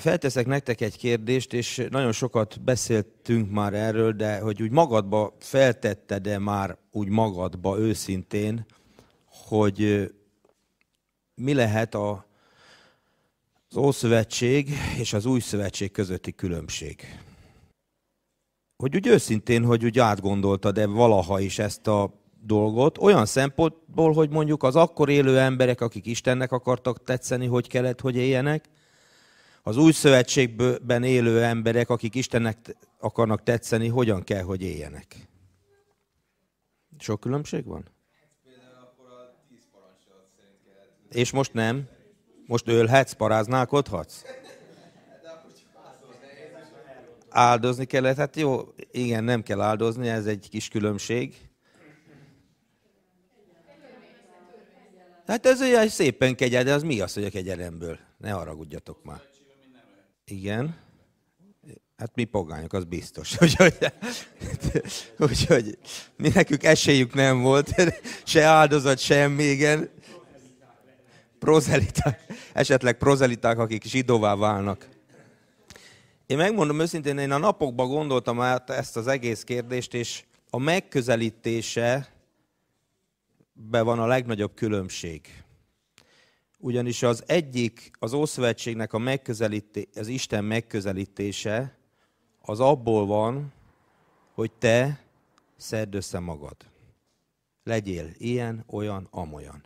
felteszek nektek egy kérdést, és nagyon sokat beszéltünk már erről, de hogy úgy magadba feltette, de már úgy magadba őszintén, hogy mi lehet a, az Ószövetség és az Új Szövetség közötti különbség. Hogy úgy őszintén, hogy úgy átgondoltad de valaha is ezt a dolgot, olyan szempontból, hogy mondjuk az akkor élő emberek, akik Istennek akartak tetszeni, hogy kellett, hogy éljenek, az új szövetségben élő emberek, akik Istennek akarnak tetszeni, hogyan kell, hogy éljenek? Sok különbség van? És most nem? Most ölhetsz, paráználkodhatsz? Áldozni kellett, hát jó, igen, nem kell áldozni, ez egy kis különbség. Hát ez olyan szépen kegyed, de az mi az, hogy a kegyelemből? Ne haragudjatok már. Igen. Hát mi pogányok, az biztos. Úgyhogy, úgyhogy mi nekünk esélyük nem volt, se áldozat, semmi, igen. Prozeliták, esetleg prozeliták, akik zsidóvá válnak. Én megmondom őszintén, én a napokban gondoltam át ezt az egész kérdést, és a megközelítése be van a legnagyobb különbség. Ugyanis az egyik, az Ószövetségnek a megközelíté, az Isten megközelítése, az abból van, hogy te szedd össze magad. Legyél ilyen, olyan, amolyan.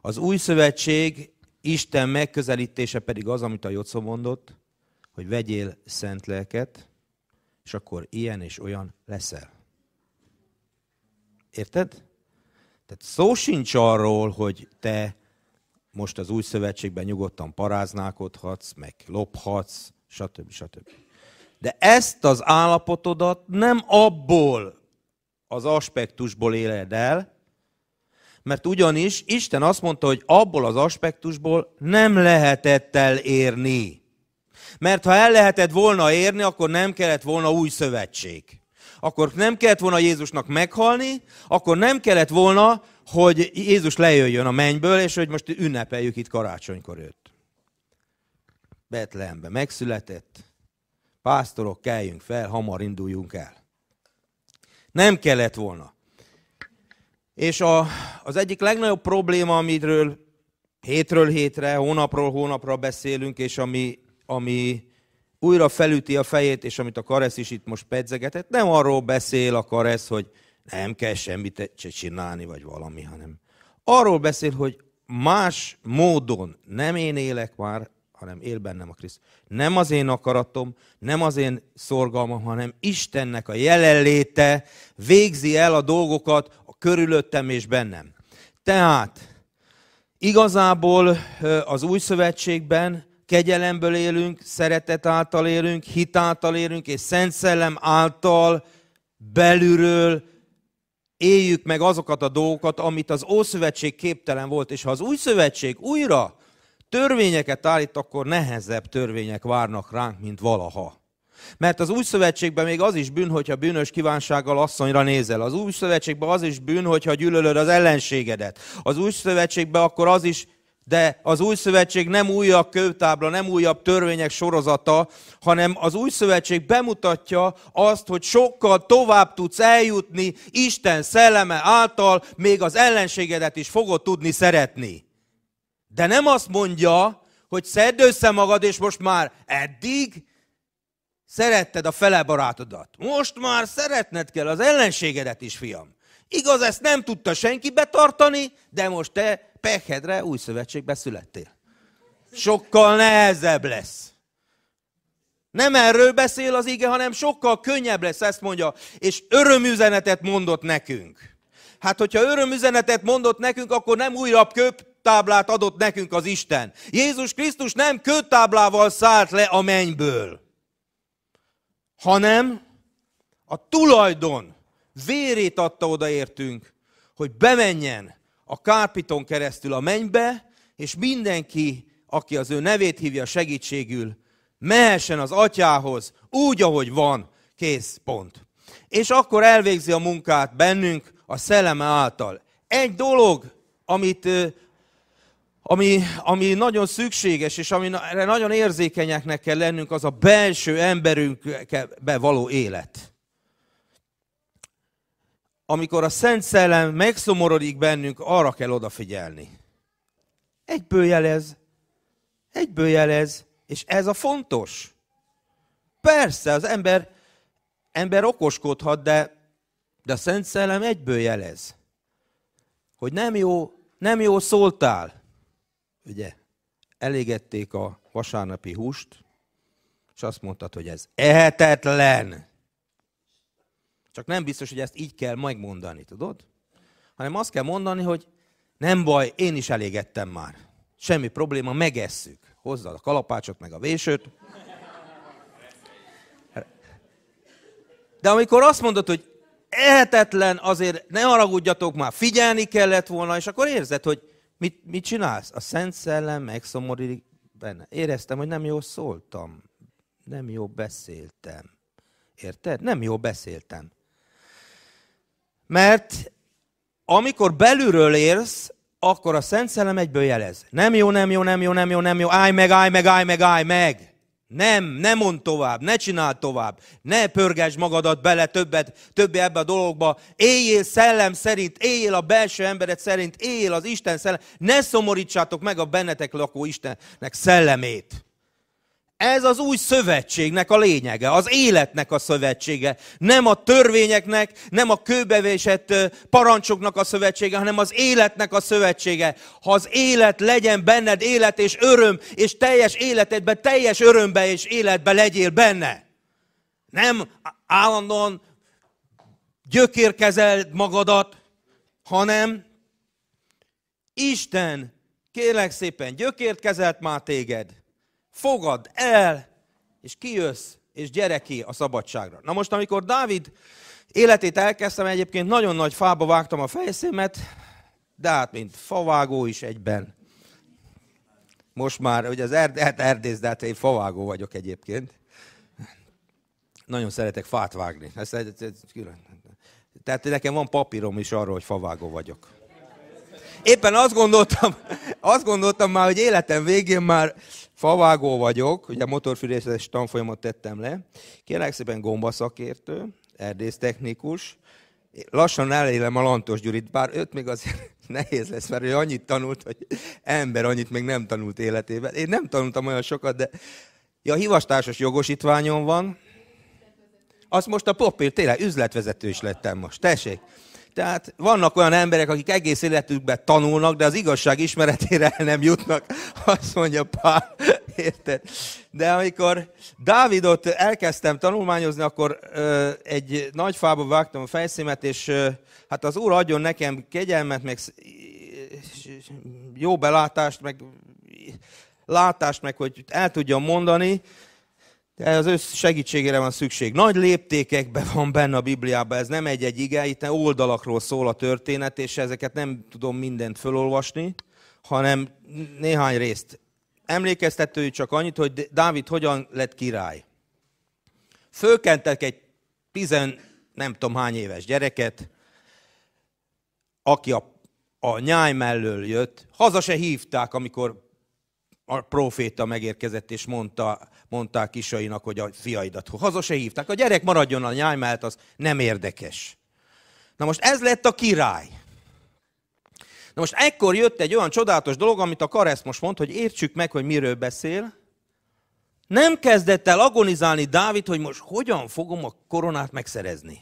Az új szövetség Isten megközelítése pedig az, amit a Jocó mondott, hogy vegyél szent lelket, és akkor ilyen és olyan leszel. Érted? Tehát szó sincs arról, hogy te most az új szövetségben nyugodtan paráználkodhatsz, meg lophatsz, stb. stb. De ezt az állapotodat nem abból az aspektusból éled el, mert ugyanis Isten azt mondta, hogy abból az aspektusból nem lehetett elérni. Mert ha el lehetett volna érni, akkor nem kellett volna új szövetség akkor nem kellett volna Jézusnak meghalni, akkor nem kellett volna, hogy Jézus lejöjjön a mennyből, és hogy most ünnepeljük itt karácsonykor őt. Betlehembe megszületett, pásztorok, keljünk fel, hamar induljunk el. Nem kellett volna. És a, az egyik legnagyobb probléma, amiről hétről hétre, hónapról hónapra beszélünk, és ami, ami újra felüti a fejét, és amit a Karesz is itt most pedzegetett, nem arról beszél a Karesz, hogy nem kell semmit se csinálni, vagy valami, hanem arról beszél, hogy más módon nem én élek már, hanem él bennem a Krisztus. Nem az én akaratom, nem az én szorgalmam, hanem Istennek a jelenléte végzi el a dolgokat a körülöttem és bennem. Tehát igazából az új szövetségben kegyelemből élünk, szeretet által élünk, hit által élünk, és Szent Szellem által belülről éljük meg azokat a dolgokat, amit az Ószövetség képtelen volt, és ha az Új Szövetség újra törvényeket állít, akkor nehezebb törvények várnak ránk, mint valaha. Mert az új szövetségben még az is bűn, hogyha bűnös kívánsággal asszonyra nézel. Az új szövetségben az is bűn, hogyha gyűlölöd az ellenségedet. Az új szövetségben akkor az is de az új szövetség nem újabb kőtábla, nem újabb törvények sorozata, hanem az új szövetség bemutatja azt, hogy sokkal tovább tudsz eljutni Isten szelleme által, még az ellenségedet is fogod tudni szeretni. De nem azt mondja, hogy szedd össze magad, és most már eddig szeretted a fele barátodat. Most már szeretned kell az ellenségedet is, fiam. Igaz, ezt nem tudta senki betartani, de most te pehedre új szövetségbe születtél. Sokkal nehezebb lesz. Nem erről beszél az ige, hanem sokkal könnyebb lesz, ezt mondja, és örömüzenetet mondott nekünk. Hát, hogyha örömüzenetet mondott nekünk, akkor nem újabb köp táblát adott nekünk az Isten. Jézus Krisztus nem köttáblával szállt le a mennyből, hanem a tulajdon vérét adta odaértünk, hogy bemenjen a kárpiton keresztül a mennybe, és mindenki, aki az ő nevét hívja segítségül, mehessen az atyához úgy, ahogy van, kész, pont. És akkor elvégzi a munkát bennünk a szelleme által. Egy dolog, amit, ami, ami nagyon szükséges, és amire nagyon érzékenyeknek kell lennünk, az a belső emberünkbe való élet amikor a Szent Szellem megszomorodik bennünk, arra kell odafigyelni. Egyből jelez, egyből jelez, és ez a fontos. Persze, az ember, ember okoskodhat, de, de a Szent Szellem egyből jelez, hogy nem jó, nem jó szóltál. Ugye, elégették a vasárnapi húst, és azt mondtad, hogy ez ehetetlen. Csak nem biztos, hogy ezt így kell megmondani, tudod? Hanem azt kell mondani, hogy nem baj, én is elégettem már. Semmi probléma, megesszük. Hozzad a kalapácsot, meg a vésőt. De amikor azt mondod, hogy ehetetlen, azért ne haragudjatok már, figyelni kellett volna, és akkor érzed, hogy mit, mit csinálsz? A Szent Szellem megszomorodik benne. Éreztem, hogy nem jól szóltam, nem jól beszéltem. Érted? Nem jól beszéltem. Mert amikor belülről érsz, akkor a Szent Szellem egyből jelez. Nem jó, nem jó, nem jó, nem jó, nem jó, állj meg, állj meg, állj meg, állj meg. Nem, ne mond tovább, ne csináld tovább, ne pörgess magadat bele többet, többi ebbe a dologba. Éljél szellem szerint, éljél a belső embered szerint, éljél az Isten szellem. Ne szomorítsátok meg a bennetek lakó Istennek szellemét. Ez az új szövetségnek a lényege, az életnek a szövetsége. Nem a törvényeknek, nem a kőbevésett parancsoknak a szövetsége, hanem az életnek a szövetsége. Ha az élet legyen benned élet és öröm, és teljes életedben, teljes örömbe és életbe legyél benne. Nem állandóan gyökérkezeld magadat, hanem Isten, kérlek szépen, gyökért kezelt már téged, fogadd el, és kijössz, és gyere ki a szabadságra. Na most, amikor Dávid életét elkezdtem, egyébként nagyon nagy fába vágtam a fejszémet, de hát mint favágó is egyben. Most már, hogy az erd, hát erdész, de hát én favágó vagyok egyébként. Nagyon szeretek fát vágni. Ez, ez, ez külön. Tehát nekem van papírom is arról, hogy favágó vagyok. Éppen azt gondoltam, azt gondoltam már, hogy életem végén már Favágó vagyok, ugye motorfűrészes tanfolyamot tettem le. Kérlek szépen gombaszakértő, erdésztechnikus. Lassan elélem a Lantos Gyurit, bár őt még azért nehéz lesz, mert ő annyit tanult, hogy ember annyit még nem tanult életében. Én nem tanultam olyan sokat, de ja, hivastársas jogosítványom van. Azt most a papír, tényleg üzletvezető is lettem most. Tessék, tehát vannak olyan emberek, akik egész életükben tanulnak, de az igazság ismeretére el nem jutnak, azt mondja Pál. Érted? De amikor Dávidot elkezdtem tanulmányozni, akkor ö, egy nagy fába vágtam a fejszémet, és ö, hát az Úr adjon nekem kegyelmet, meg jó belátást, meg látást, meg hogy el tudjam mondani, de az ő segítségére van szükség. Nagy léptékekben van benne a Bibliában, ez nem egy-egy ige, itt oldalakról szól a történet, és ezeket nem tudom mindent fölolvasni, hanem néhány részt. Emlékeztető csak annyit, hogy Dávid hogyan lett király. Fölkentek egy tizen, nem tudom hány éves gyereket, aki a, a nyáj mellől jött. Haza se hívták, amikor a proféta megérkezett, és mondta, mondták kisainak, hogy a fiaidat haza se hívták. A gyerek maradjon a nyáj, mert az nem érdekes. Na most ez lett a király. Na most ekkor jött egy olyan csodálatos dolog, amit a Karesz most mond, hogy értsük meg, hogy miről beszél. Nem kezdett el agonizálni Dávid, hogy most hogyan fogom a koronát megszerezni.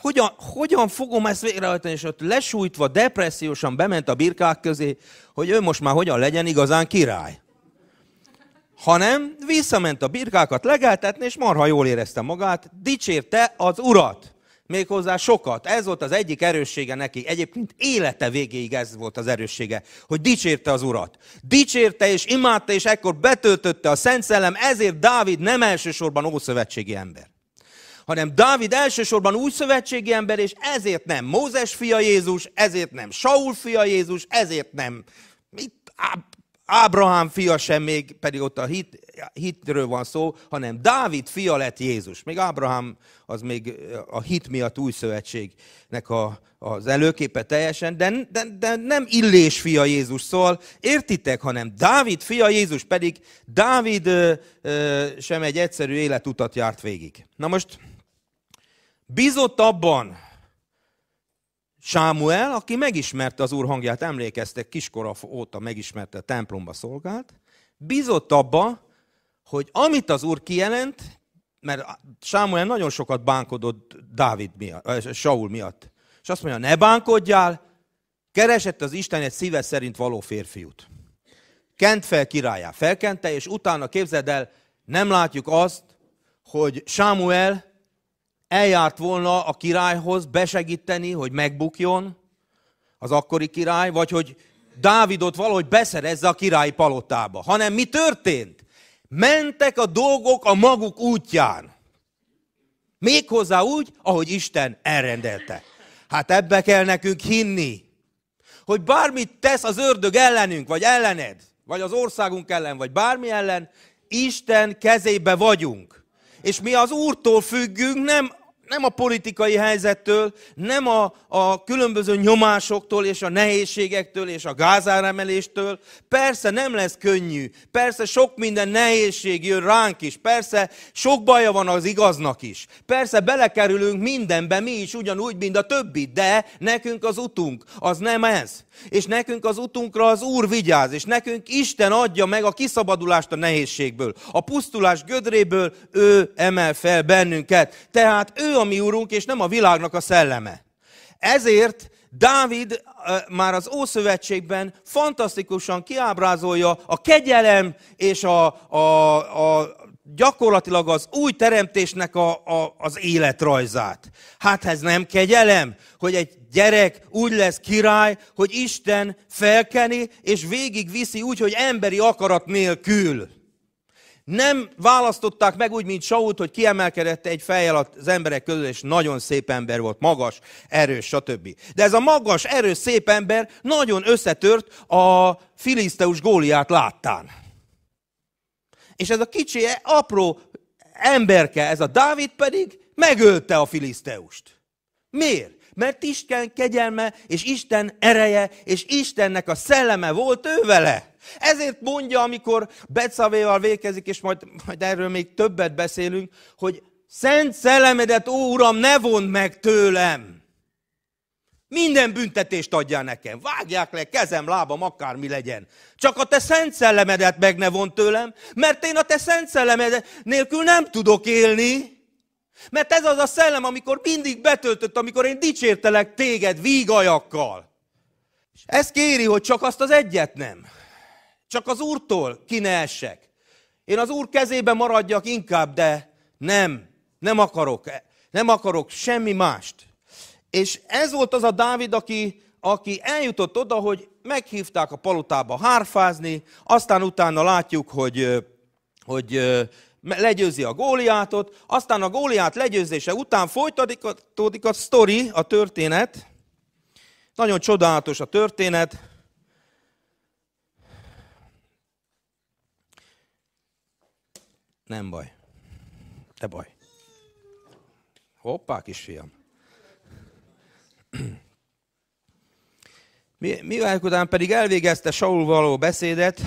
Hogyan, hogyan fogom ezt végrehajtani, és ott lesújtva, depressziósan bement a birkák közé, hogy ő most már hogyan legyen igazán király hanem visszament a birkákat legeltetni, és marha jól érezte magát, dicsérte az urat. Méghozzá sokat. Ez volt az egyik erőssége neki. Egyébként élete végéig ez volt az erőssége, hogy dicsérte az urat. Dicsérte és imádta, és ekkor betöltötte a Szent Szellem, ezért Dávid nem elsősorban ószövetségi ember hanem Dávid elsősorban új szövetségi ember, és ezért nem Mózes fia Jézus, ezért nem Saul fia Jézus, ezért nem mit, Ábrahám fia sem még, pedig ott a hit, hitről van szó, hanem Dávid fia lett Jézus. Még Ábrahám az még eh, a hit miatt új szövetségnek a, az előképe teljesen, de, de, de nem Illés fia Jézus szól, értitek, hanem Dávid fia Jézus, pedig Dávid ö, eh, ö, eh, sem egy egyszerű életutat járt végig. Na most bizott abban, Sámuel, aki megismerte az Úr hangját, emlékeztek, kiskora óta megismerte, a templomba szolgált, bizott abba, hogy amit az Úr kijelent, mert Sámuel nagyon sokat bánkodott Dávid miatt, Saul miatt. És azt mondja, ne bánkodjál, keresett az Isten egy szíve szerint való férfiút. Kent fel királyá, felkente, és utána képzeld el, nem látjuk azt, hogy Sámuel eljárt volna a királyhoz besegíteni, hogy megbukjon az akkori király, vagy hogy Dávidot valahogy beszerezze a királyi palotába. Hanem mi történt? Mentek a dolgok a maguk útján. Méghozzá úgy, ahogy Isten elrendelte. Hát ebbe kell nekünk hinni, hogy bármit tesz az ördög ellenünk, vagy ellened, vagy az országunk ellen, vagy bármi ellen, Isten kezébe vagyunk. És mi az Úrtól függünk, nem nem a politikai helyzettől, nem a, a különböző nyomásoktól és a nehézségektől és a gázáremeléstől. Persze nem lesz könnyű, persze sok minden nehézség jön ránk is, persze sok baja van az igaznak is. Persze belekerülünk mindenbe, mi is ugyanúgy, mint a többi, de nekünk az utunk, az nem ez. És nekünk az utunkra az Úr vigyáz, és nekünk Isten adja meg a kiszabadulást a nehézségből. A pusztulás gödréből ő emel fel bennünket. Tehát ő a mi úrunk, és nem a világnak a szelleme. Ezért Dávid már az Ószövetségben fantasztikusan kiábrázolja a kegyelem és a, a, a gyakorlatilag az új teremtésnek a, a, az életrajzát. Hát ez nem kegyelem, hogy egy gyerek úgy lesz király, hogy Isten felkeni és végigviszi úgy, hogy emberi akarat nélkül. Nem választották meg úgy, mint Saul, hogy kiemelkedett egy fejjel az emberek közül, és nagyon szép ember volt, magas, erős, stb. De ez a magas, erős, szép ember nagyon összetört a filiszteus góliát láttán. És ez a kicsi, apró emberke, ez a Dávid pedig megölte a filiszteust. Miért? Mert Isten kegyelme, és Isten ereje, és Istennek a szelleme volt ő vele. Ezért mondja, amikor Becavéval végezik, és majd, majd erről még többet beszélünk, hogy Szent szellemedet, ó Uram, ne vond meg tőlem! Minden büntetést adja nekem. Vágják le kezem, lábam, akármi legyen. Csak a te szent szellemedet meg ne vont tőlem, mert én a te szent szellemed nélkül nem tudok élni. Mert ez az a szellem, amikor mindig betöltött, amikor én dicsértelek téged vígajakkal. És ez kéri, hogy csak azt az egyet nem. Csak az Úrtól ki ne essek. Én az Úr kezébe maradjak inkább, de nem, nem akarok, nem akarok semmi mást. És ez volt az a Dávid, aki, aki eljutott oda, hogy meghívták a palotába hárfázni, aztán utána látjuk, hogy, hogy legyőzi a góliátot, aztán a góliát legyőzése után folytatódik a sztori, a történet. Nagyon csodálatos a történet. Nem baj. te baj. Hoppá, kisfiam. Mivel után pedig elvégezte Saul való beszédet,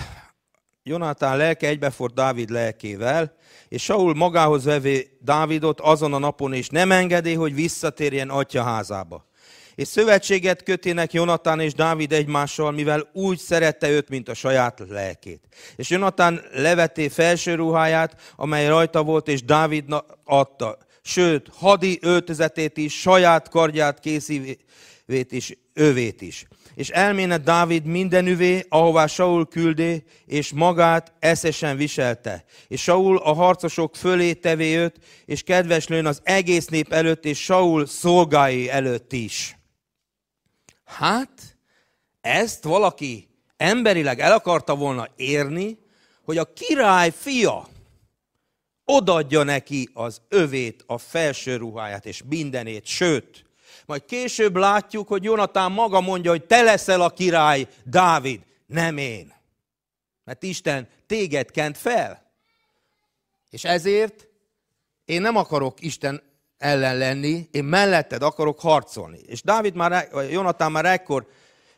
Jonátán lelke egybefort Dávid lelkével, és Saul magához vevé Dávidot azon a napon, és nem engedi, hogy visszatérjen atyaházába. házába. És szövetséget kötének Jonatán és Dávid egymással, mivel úgy szerette őt, mint a saját lelkét. És Jonatán leveté felső ruháját, amely rajta volt, és Dávid adta. Sőt, hadi öltözetét is, saját kardját készívét is, övét is és elméne Dávid mindenüvé, ahová Saul küldé, és magát eszesen viselte. És Saul a harcosok fölé tevé őt, és kedveslőn az egész nép előtt, és Saul szolgái előtt is. Hát, ezt valaki emberileg el akarta volna érni, hogy a király fia odadja neki az övét, a felső ruháját és mindenét, sőt, majd később látjuk, hogy Jonatán maga mondja, hogy te leszel a király, Dávid, nem én. Mert Isten téged kent fel. És ezért én nem akarok Isten ellen lenni, én melletted akarok harcolni. És Dávid már, e- vagy Jonatán már ekkor,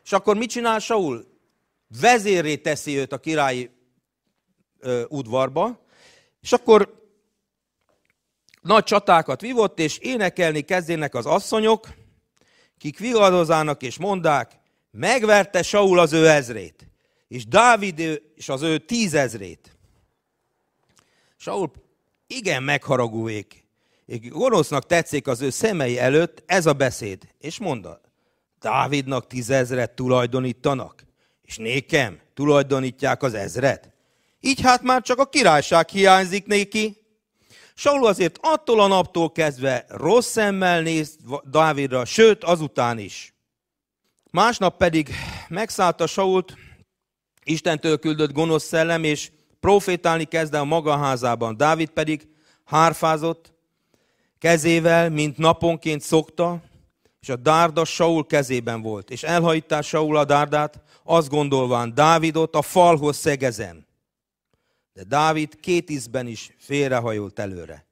és akkor mit csinál Saul? Vezérré teszi őt a királyi ö, udvarba, és akkor nagy csatákat vívott, és énekelni kezdének az asszonyok, kik vigadozának és mondák, megverte Saul az ő ezrét, és Dávid és az ő tízezrét. Saul igen megharagulék, és gonosznak tetszik az ő szemei előtt ez a beszéd, és mondta, Dávidnak tízezret tulajdonítanak, és nékem, tulajdonítják az ezret. Így hát már csak a királyság hiányzik néki. Saul azért attól a naptól kezdve rossz szemmel néz Dávidra, sőt azután is. Másnap pedig megszállta Sault, Istentől küldött gonosz szellem, és profétálni kezdte a maga házában. Dávid pedig hárfázott kezével, mint naponként szokta, és a dárda Saul kezében volt. És elhajtta Saul a dárdát, azt gondolván, Dávidot a falhoz szegezem. De Dávid két ízben is félrehajolt előre,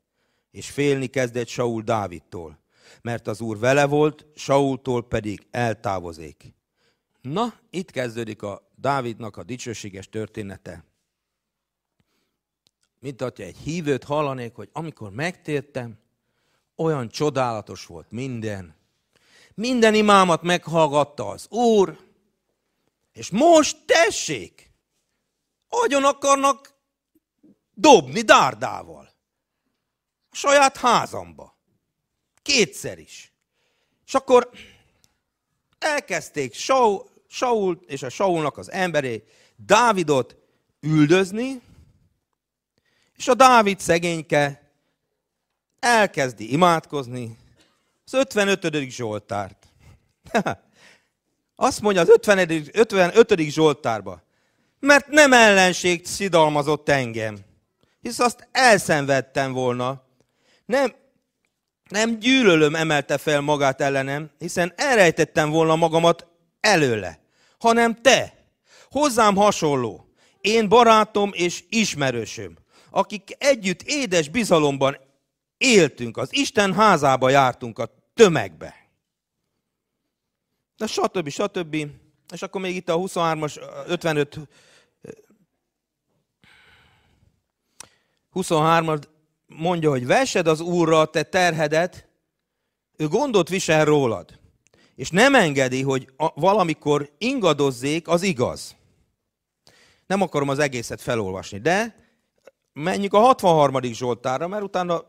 és félni kezdett Saul Dávidtól, mert az úr vele volt, Saultól pedig eltávozik. Na, itt kezdődik a Dávidnak a dicsőséges története. Mint adja egy hívőt hallanék, hogy amikor megtértem, olyan csodálatos volt minden. Minden imámat meghallgatta az Úr, és most tessék, agyon akarnak dobni dárdával. A saját házamba. Kétszer is. És akkor elkezdték Saul, Saul és a Saulnak az emberé Dávidot üldözni, és a Dávid szegényke elkezdi imádkozni az 55. Zsoltárt. Azt mondja az 55. Zsoltárba, mert nem ellenség szidalmazott engem, hisz azt elszenvedtem volna. Nem, nem gyűlölöm emelte fel magát ellenem, hiszen elrejtettem volna magamat előle, hanem te, hozzám hasonló, én barátom és ismerősöm, akik együtt édes bizalomban éltünk, az Isten házába jártunk a tömegbe. De stb. stb. És akkor még itt a 23-as, 55 23 mondja, hogy vesed az Úrra a te terhedet, ő gondot visel rólad, és nem engedi, hogy valamikor ingadozzék, az igaz. Nem akarom az egészet felolvasni, de menjünk a 63. Zsoltára, mert utána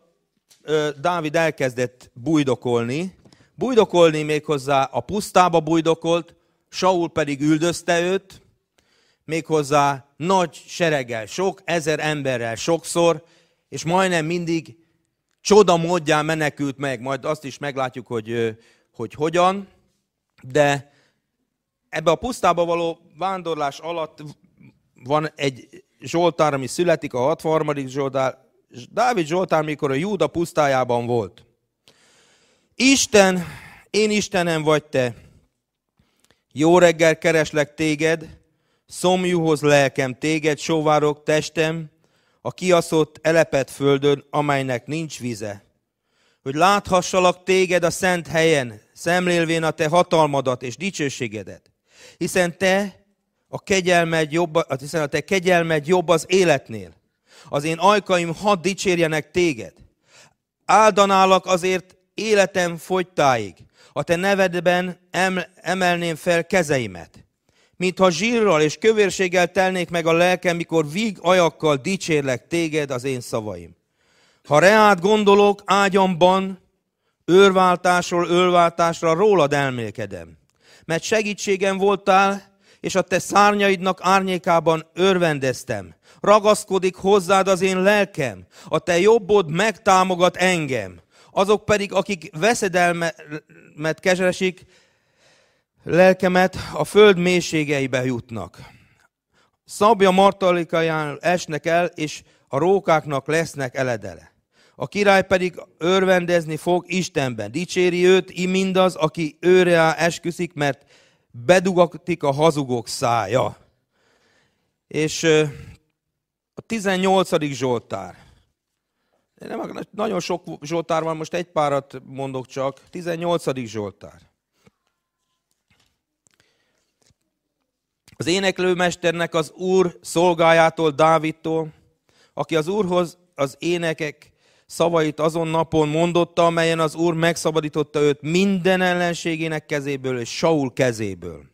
ö, Dávid elkezdett bujdokolni, bujdokolni méghozzá a pusztába bujdokolt, Saul pedig üldözte őt, méghozzá nagy sereggel, sok ezer emberrel sokszor, és majdnem mindig csoda módján menekült meg, majd azt is meglátjuk, hogy, hogy hogyan, de ebbe a pusztába való vándorlás alatt van egy Zsoltár, ami születik, a 63. Zsoltár, Dávid Zsoltár, mikor a Júda pusztájában volt. Isten, én Istenem vagy te, jó reggel kereslek téged, Szomjúhoz lelkem téged, sóvárok testem, a kiaszott elepet földön, amelynek nincs vize. Hogy láthassalak téged a szent helyen, szemlélvén a te hatalmadat és dicsőségedet. Hiszen te a kegyelmed jobb, hiszen a te kegyelmed jobb az életnél. Az én ajkaim hadd dicsérjenek téged. Áldanálak azért életem fogytáig. A te nevedben em, emelném fel kezeimet mintha zsírral és kövérséggel telnék meg a lelkem, mikor víg ajakkal dicsérlek téged az én szavaim. Ha reát gondolok ágyamban, őrváltásról őrváltásra rólad elmélkedem. Mert segítségem voltál, és a te szárnyaidnak árnyékában örvendeztem. Ragaszkodik hozzád az én lelkem, a te jobbod megtámogat engem. Azok pedig, akik veszedelmet keresik, lelkemet a föld mélységeibe jutnak. Szabja martalikaján esnek el, és a rókáknak lesznek eledele. A király pedig örvendezni fog Istenben. Dicséri őt, i mindaz, aki őre esküszik, mert bedugatik a hazugok szája. És a 18. Zsoltár. Nem, nagyon sok Zsoltár van, most egy párat mondok csak. 18. Zsoltár. az éneklőmesternek az Úr szolgájától, Dávidtól, aki az Úrhoz az énekek szavait azon napon mondotta, amelyen az Úr megszabadította őt minden ellenségének kezéből és Saul kezéből.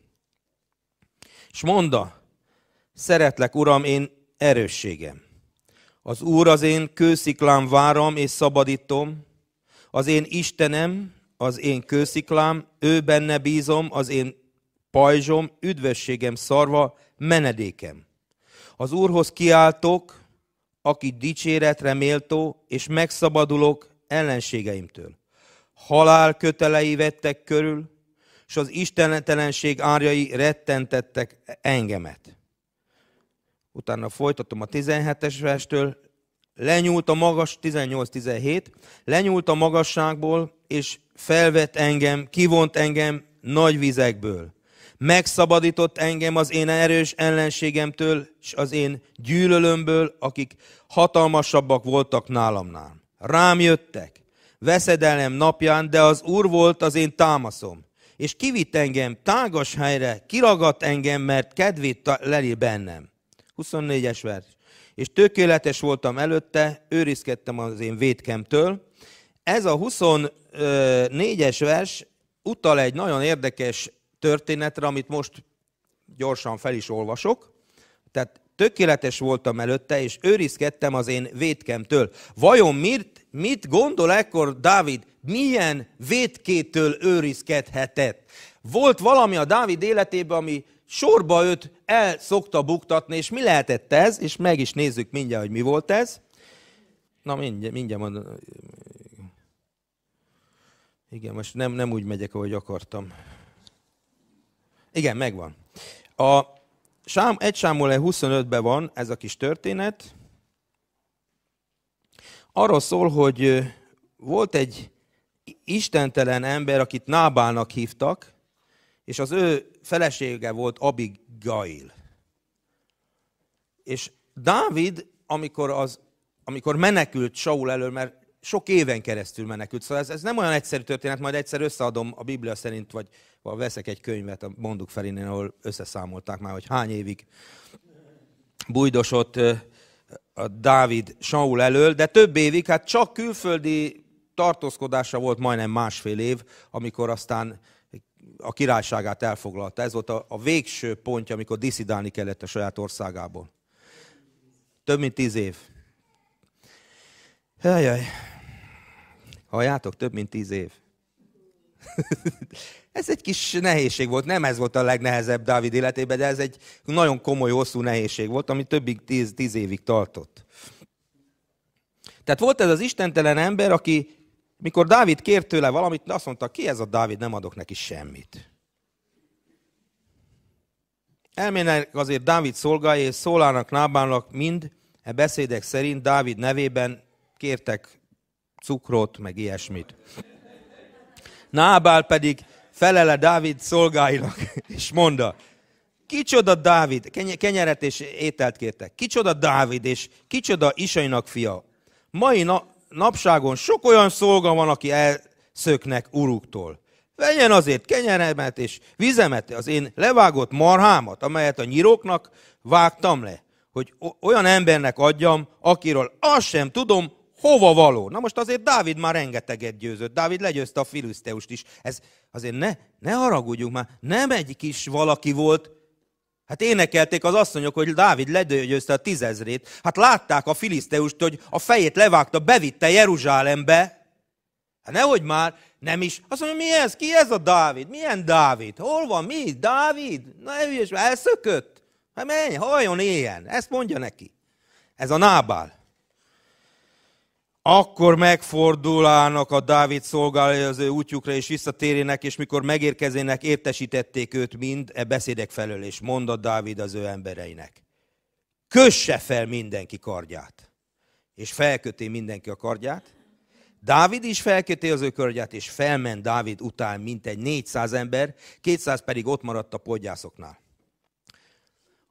És monda, szeretlek, Uram, én erősségem. Az Úr az én kősziklám váram és szabadítom, az én Istenem, az én kősziklám, ő benne bízom, az én pajzsom, üdvösségem szarva, menedékem. Az Úrhoz kiáltok, aki dicséretre méltó, és megszabadulok ellenségeimtől. Halál kötelei vettek körül, és az istenetelenség árjai rettentettek engemet. Utána folytatom a 17-es verstől, lenyúlt a magas, 18-17, lenyúlt a magasságból, és felvett engem, kivont engem nagy vizekből. Megszabadított engem az én erős ellenségemtől, és az én gyűlölömből, akik hatalmasabbak voltak nálamnál. Rám jöttek, veszedelem napján, de az Úr volt az én támaszom, és kivitt engem tágas helyre, kiragadt engem, mert kedvét leli bennem. 24-es vers. És tökéletes voltam előtte, őrizkedtem az én védkemtől. Ez a 24-es vers utal egy nagyon érdekes történetre, amit most gyorsan fel is olvasok. Tehát tökéletes voltam előtte, és őrizkedtem az én vétkemtől. Vajon mit, mit gondol ekkor Dávid? Milyen vétkétől őrizkedhetett? Volt valami a Dávid életében, ami sorba őt el szokta buktatni, és mi lehetett ez? És meg is nézzük mindjárt, hogy mi volt ez. Na, mindjárt, mindjárt mondom. Igen, most nem, nem úgy megyek, ahogy akartam. Igen, megvan. A Sám, 1 Sámuel 25-ben van ez a kis történet. Arról szól, hogy volt egy istentelen ember, akit Nábálnak hívtak, és az ő felesége volt Abigail. És Dávid, amikor, az, amikor menekült Saul elől, mert sok éven keresztül menekült. Szóval ez, ez nem olyan egyszerű történet, majd egyszer összeadom a Biblia szerint, vagy, vagy veszek egy könyvet a Monduk Ferinél, ahol összeszámolták már, hogy hány évig bujdosott a Dávid Saul elől, de több évig, hát csak külföldi tartózkodása volt majdnem másfél év, amikor aztán a királyságát elfoglalta. Ez volt a, a végső pontja, amikor diszidálni kellett a saját országából. Több mint tíz év. Jajjaj. Halljátok, több mint tíz év. ez egy kis nehézség volt, nem ez volt a legnehezebb Dávid életében, de ez egy nagyon komoly, hosszú nehézség volt, ami többig tíz, tíz évig tartott. Tehát volt ez az istentelen ember, aki, mikor Dávid kért tőle valamit, azt mondta, ki ez a Dávid, nem adok neki semmit. Elmének azért Dávid szolgái és szólának, nábának mind e beszédek szerint Dávid nevében kértek cukrot, meg ilyesmit. Nábál pedig felele Dávid szolgáinak, és mondta, kicsoda Dávid, kenyeret és ételt kértek, kicsoda Dávid, és kicsoda Isainak fia. Mai na- napságon sok olyan szolga van, aki elszöknek uruktól. Vegyen azért kenyeremet és vizemet, az én levágott marhámat, amelyet a nyiroknak vágtam le, hogy olyan embernek adjam, akiről azt sem tudom, hova való. Na most azért Dávid már rengeteget győzött. Dávid legyőzte a Filiszteust is. Ez azért ne, ne haragudjunk már, nem egy kis valaki volt, Hát énekelték az asszonyok, hogy Dávid legyőzte a tízezrét. Hát látták a filiszteust, hogy a fejét levágta, bevitte Jeruzsálembe. Hát nehogy már, nem is. Azt mondja, mi ez? Ki ez a Dávid? Milyen Dávid? Hol van? Mi? Dávid? Na és elszökött. Hát menj, halljon éljen. Ezt mondja neki. Ez a nábál akkor megfordulának a Dávid szolgálja az ő útjukra, és visszatérének, és mikor megérkezének, értesítették őt mind e beszédek felől, és mondta Dávid az ő embereinek. Kösse fel mindenki kardját. És felköté mindenki a kardját. Dávid is felköté az ő kardját, és felment Dávid után mintegy 400 ember, 200 pedig ott maradt a podgyászoknál.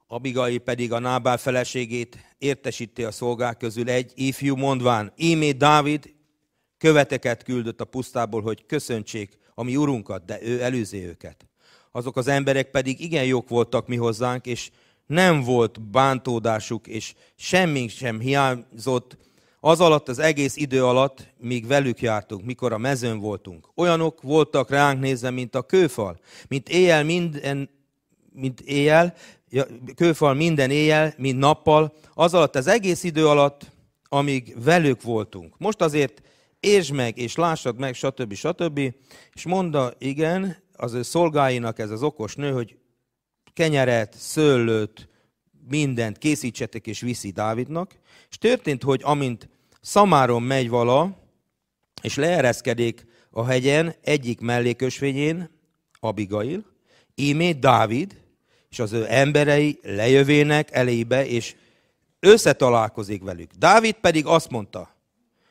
Abigai pedig a Nábál feleségét értesíti a szolgák közül egy ifjú mondván, ímé Dávid követeket küldött a pusztából, hogy köszöntsék a mi urunkat, de ő előzi őket. Azok az emberek pedig igen jók voltak mi hozzánk, és nem volt bántódásuk, és semmi sem hiányzott az alatt, az egész idő alatt, míg velük jártunk, mikor a mezőn voltunk. Olyanok voltak ránk nézve, mint a kőfal, mint éjjel minden, mint éjjel kőfal minden éjjel, mind nappal, az alatt az egész idő alatt, amíg velük voltunk. Most azért értsd meg, és lássad meg, stb. stb. És mondta, igen, az ő szolgáinak ez az okos nő, hogy kenyeret, szőlőt, mindent készítsetek és viszi Dávidnak. És történt, hogy amint Szamáron megy vala, és leereszkedik a hegyen egyik mellékösvényén, Abigail, ímé Dávid, és az ő emberei lejövének elébe, és összetalálkozik velük. Dávid pedig azt mondta,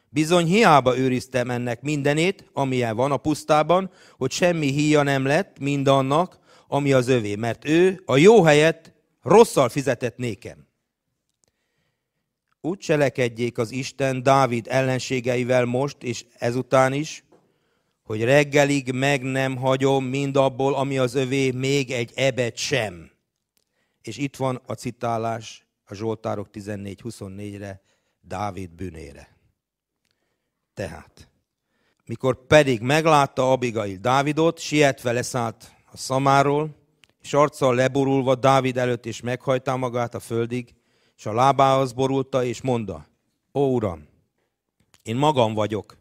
bizony hiába őriztem ennek mindenét, amilyen van a pusztában, hogy semmi híja nem lett mindannak, ami az övé, mert ő a jó helyet rosszal fizetett nékem. Úgy cselekedjék az Isten Dávid ellenségeivel most és ezután is, hogy reggelig meg nem hagyom mindabból, ami az övé, még egy ebet sem. És itt van a citálás a Zsoltárok 14-24-re, Dávid bűnére. Tehát, mikor pedig meglátta Abigail Dávidot, sietve leszállt a szamáról, és arccal leborulva Dávid előtt és meghajtá magát a földig, és a lábához borulta, és mondta, Ó Uram, én magam vagyok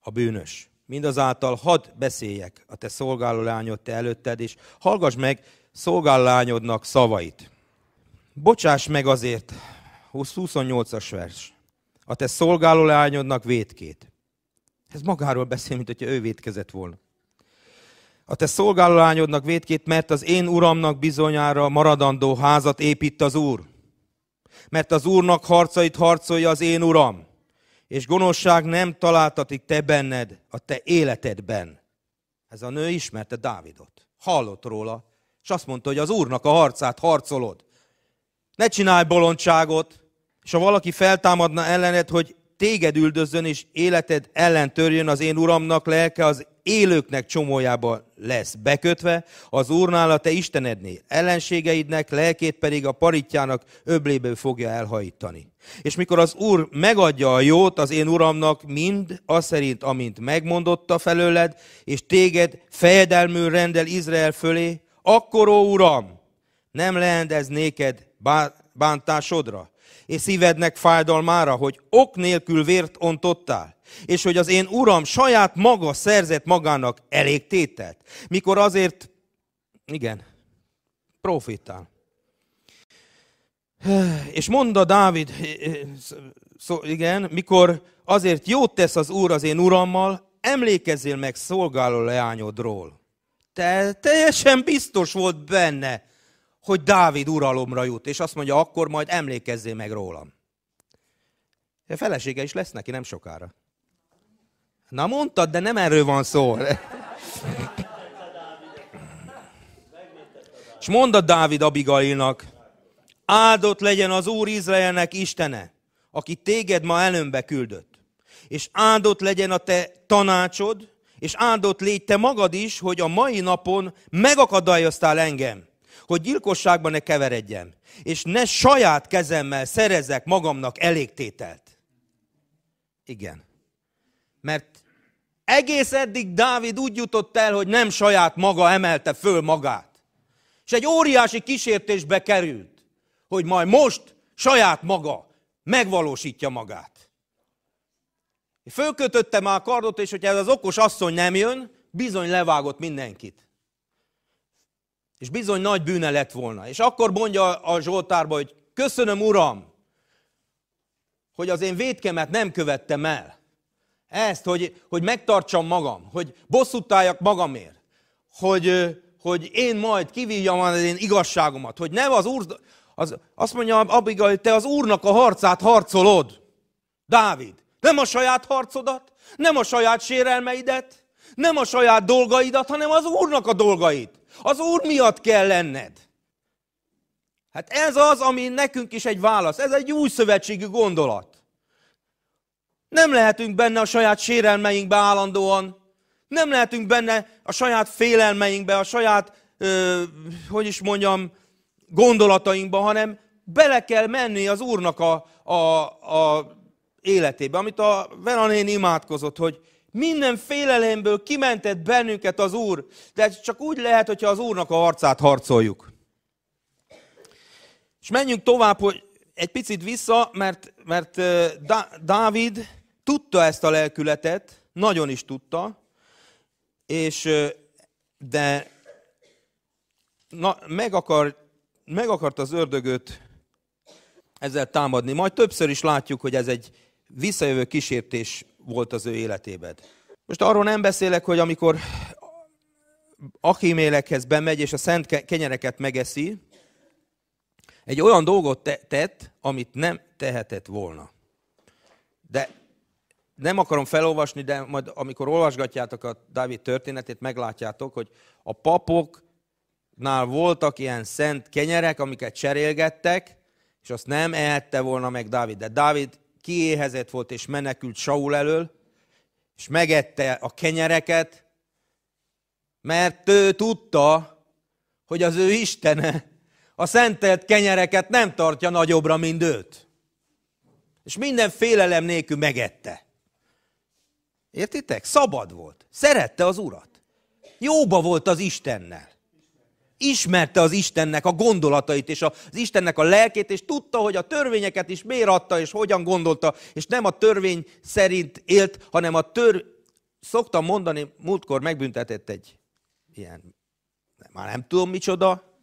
a bűnös. Mindazáltal hadd beszéljek a te szolgáló lányod te előtted, és hallgass meg szolgállányodnak szavait. Bocsáss meg azért, 28-as vers, a te lányodnak vétkét. Ez magáról beszél, mint hogyha ő védkezett volna. A te lányodnak vétkét, mert az én uramnak bizonyára maradandó házat épít az úr. Mert az úrnak harcait harcolja az én uram, és gonoszság nem találtatik te benned, a te életedben. Ez a nő ismerte Dávidot. Hallott róla, és azt mondta, hogy az Úrnak a harcát harcolod. Ne csinálj bolondságot, és ha valaki feltámadna ellened, hogy téged üldözön, és életed ellen törjön, az én Uramnak lelke az élőknek csomójába lesz bekötve, az Úrnál a te Istenednél, ellenségeidnek, lelkét pedig a paritjának öblébe fogja elhajítani. És mikor az Úr megadja a jót az én Uramnak, mind az szerint, amint megmondotta felőled, és téged fejedelmű rendel Izrael fölé, akkor, ó Uram, nem leendez néked bántásodra, és szívednek fájdalmára, hogy ok nélkül vért ontottál, és hogy az én Uram saját maga szerzett magának elég tételt, mikor azért, igen, profitál. És mondta Dávid, eh, eh, szó, igen, mikor azért jót tesz az Úr az én Urammal, emlékezzél meg szolgáló leányodról. Te, teljesen biztos volt benne, hogy Dávid uralomra jut, és azt mondja, akkor majd emlékezzél meg rólam. De felesége is lesz neki nem sokára. Na mondtad, de nem erről van szó. És mondta Dávid Abigailnak, áldott legyen az Úr Izraelnek Istene, aki téged ma előmbe küldött, és áldott legyen a te tanácsod, és áldott légy te magad is, hogy a mai napon megakadályoztál engem, hogy gyilkosságban ne keveredjem, és ne saját kezemmel szerezek magamnak elégtételt. Igen. Mert egész eddig Dávid úgy jutott el, hogy nem saját maga emelte föl magát. És egy óriási kísértésbe került, hogy majd most saját maga megvalósítja magát. Fölkötötte már a kardot, és hogyha ez az okos asszony nem jön, bizony levágott mindenkit. És bizony nagy bűne lett volna. És akkor mondja a Zsoltárba, hogy köszönöm, Uram, hogy az én védkemet nem követtem el. Ezt, hogy, hogy megtartsam magam, hogy álljak magamért, hogy, hogy én majd kivívjam az én igazságomat, hogy nem az Úr, az, azt mondja Abigail, te az Úrnak a harcát harcolod, Dávid. Nem a saját harcodat, nem a saját sérelmeidet, nem a saját dolgaidat, hanem az Úrnak a dolgait. Az Úr miatt kell lenned. Hát ez az, ami nekünk is egy válasz. Ez egy új szövetségű gondolat. Nem lehetünk benne a saját sérelmeinkbe állandóan, nem lehetünk benne a saját félelmeinkbe, a saját, ö, hogy is mondjam, gondolatainkba, hanem bele kell menni az Úrnak a, a, a életébe, amit a Veranén imádkozott, hogy minden félelemből kimentett bennünket az Úr, de csak úgy lehet, hogyha az Úrnak a harcát harcoljuk. És menjünk tovább, hogy egy picit vissza, mert, mert Dávid tudta ezt a lelkületet, nagyon is tudta, és de na, meg, akar, meg akart az ördögöt ezzel támadni. Majd többször is látjuk, hogy ez egy visszajövő kísértés volt az ő életében. Most arról nem beszélek, hogy amikor Akimélekhez bemegy, és a szent kenyereket megeszi, egy olyan dolgot tett, amit nem tehetett volna. De nem akarom felolvasni, de majd amikor olvasgatjátok a Dávid történetét, meglátjátok, hogy a papoknál voltak ilyen szent kenyerek, amiket cserélgettek, és azt nem ehette volna meg Dávid. De Dávid kiéhezett volt és menekült Saul elől, és megette a kenyereket, mert ő tudta, hogy az ő Istene a szentelt kenyereket nem tartja nagyobbra, mint őt. És minden félelem nélkül megette. Értitek? Szabad volt. Szerette az Urat. Jóba volt az Istennel ismerte az Istennek a gondolatait, és az Istennek a lelkét, és tudta, hogy a törvényeket is miért adta, és hogyan gondolta, és nem a törvény szerint élt, hanem a tör... Szoktam mondani, múltkor megbüntetett egy ilyen, már nem tudom micsoda,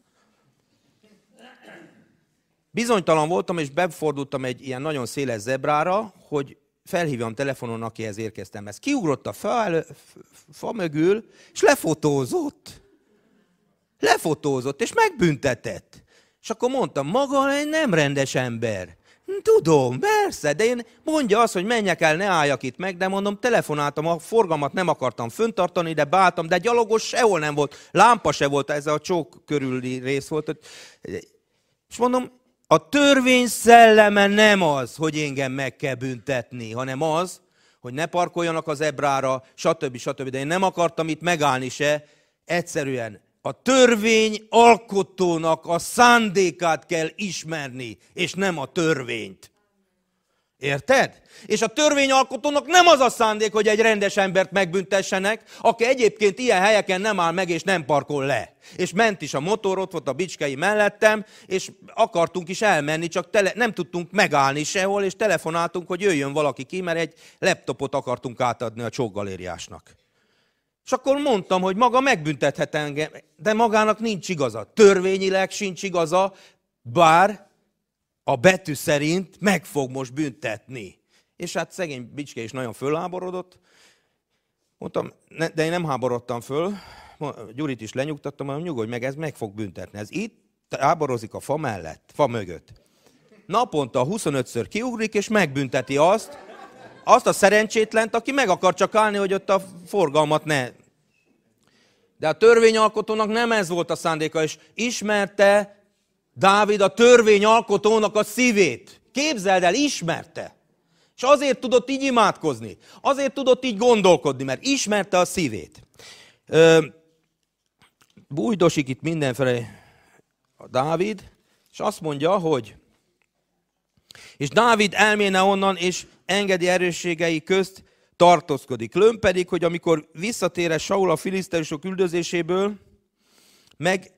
Bizonytalan voltam, és befordultam egy ilyen nagyon széles zebrára, hogy felhívjam telefonon, akihez érkeztem. Ez kiugrott a fa, fa mögül, és lefotózott lefotózott és megbüntetett. És akkor mondtam, maga egy nem rendes ember. Tudom, persze, de én mondja azt, hogy menjek el, ne álljak itt meg, de mondom, telefonáltam, a forgalmat nem akartam föntartani, de báltam, de gyalogos sehol nem volt, lámpa se volt, ez a csók körüli rész volt. És mondom, a törvény szelleme nem az, hogy engem meg kell büntetni, hanem az, hogy ne parkoljanak az ebrára, stb. stb. De én nem akartam itt megállni se, egyszerűen a törvény alkotónak a szándékát kell ismerni, és nem a törvényt. Érted? És a törvényalkotónak nem az a szándék, hogy egy rendes embert megbüntessenek, aki egyébként ilyen helyeken nem áll meg és nem parkol le. És ment is a motor, ott volt a bicskei mellettem, és akartunk is elmenni, csak tele, nem tudtunk megállni sehol, és telefonáltunk, hogy jöjjön valaki ki, mert egy laptopot akartunk átadni a csókgalériásnak. És akkor mondtam, hogy maga megbüntethet engem, de magának nincs igaza. Törvényileg sincs igaza, bár a betű szerint meg fog most büntetni. És hát szegény bicske is nagyon fölháborodott. Mondtam, ne, de én nem háborodtam föl, Gyurit is lenyugtattam, hogy nyugodj meg, ez meg fog büntetni. Ez itt háborozik a fa mellett, fa mögött. Naponta 25-ször kiugrik, és megbünteti azt, azt a szerencsétlent, aki meg akar csak állni, hogy ott a forgalmat ne. De a törvényalkotónak nem ez volt a szándéka, és ismerte Dávid a törvényalkotónak a szívét. Képzeld el, ismerte. És azért tudott így imádkozni, azért tudott így gondolkodni, mert ismerte a szívét. Ö, bújdosik itt mindenfelé a Dávid, és azt mondja, hogy és Dávid elméne onnan, és engedi erősségei közt tartózkodik. Lőn pedig, hogy amikor visszatére Saul a filiszterusok üldözéséből, meg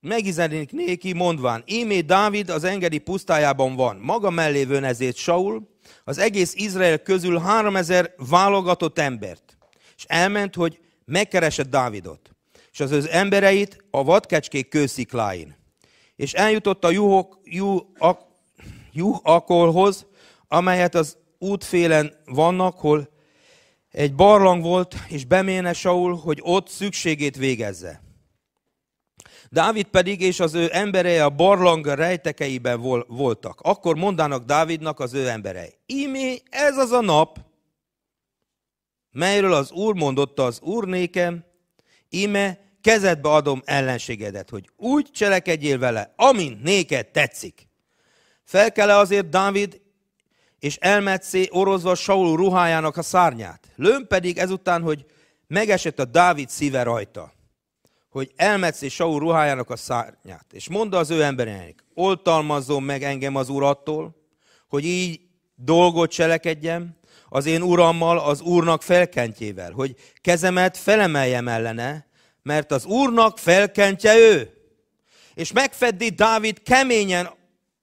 megizenik néki, mondván, ímé Dávid az engedi pusztájában van, maga mellé vön ezért Saul, az egész Izrael közül háromezer válogatott embert, és elment, hogy megkeresett Dávidot, és az az embereit a vadkecskék kőszikláin és eljutott a juhok, juh, akolhoz, amelyet az útfélen vannak, hol egy barlang volt, és beméne Saul, hogy ott szükségét végezze. Dávid pedig és az ő emberei a barlang rejtekeiben vol voltak. Akkor mondának Dávidnak az ő emberei, imé ez az a nap, melyről az Úr mondotta az Úr nékem, ime kezedbe adom ellenségedet, hogy úgy cselekedjél vele, amint néked tetszik. Felkele azért Dávid, és elmetszé orozva Saul ruhájának a szárnyát. Lőn pedig ezután, hogy megesett a Dávid szíve rajta, hogy elmetszé Saul ruhájának a szárnyát. És mondta az ő embereinek, oltalmazzon meg engem az urattól, hogy így dolgot cselekedjem, az én urammal, az úrnak felkentjével, hogy kezemet felemeljem ellene, mert az Úrnak felkentje ő. És megfeddi Dávid keményen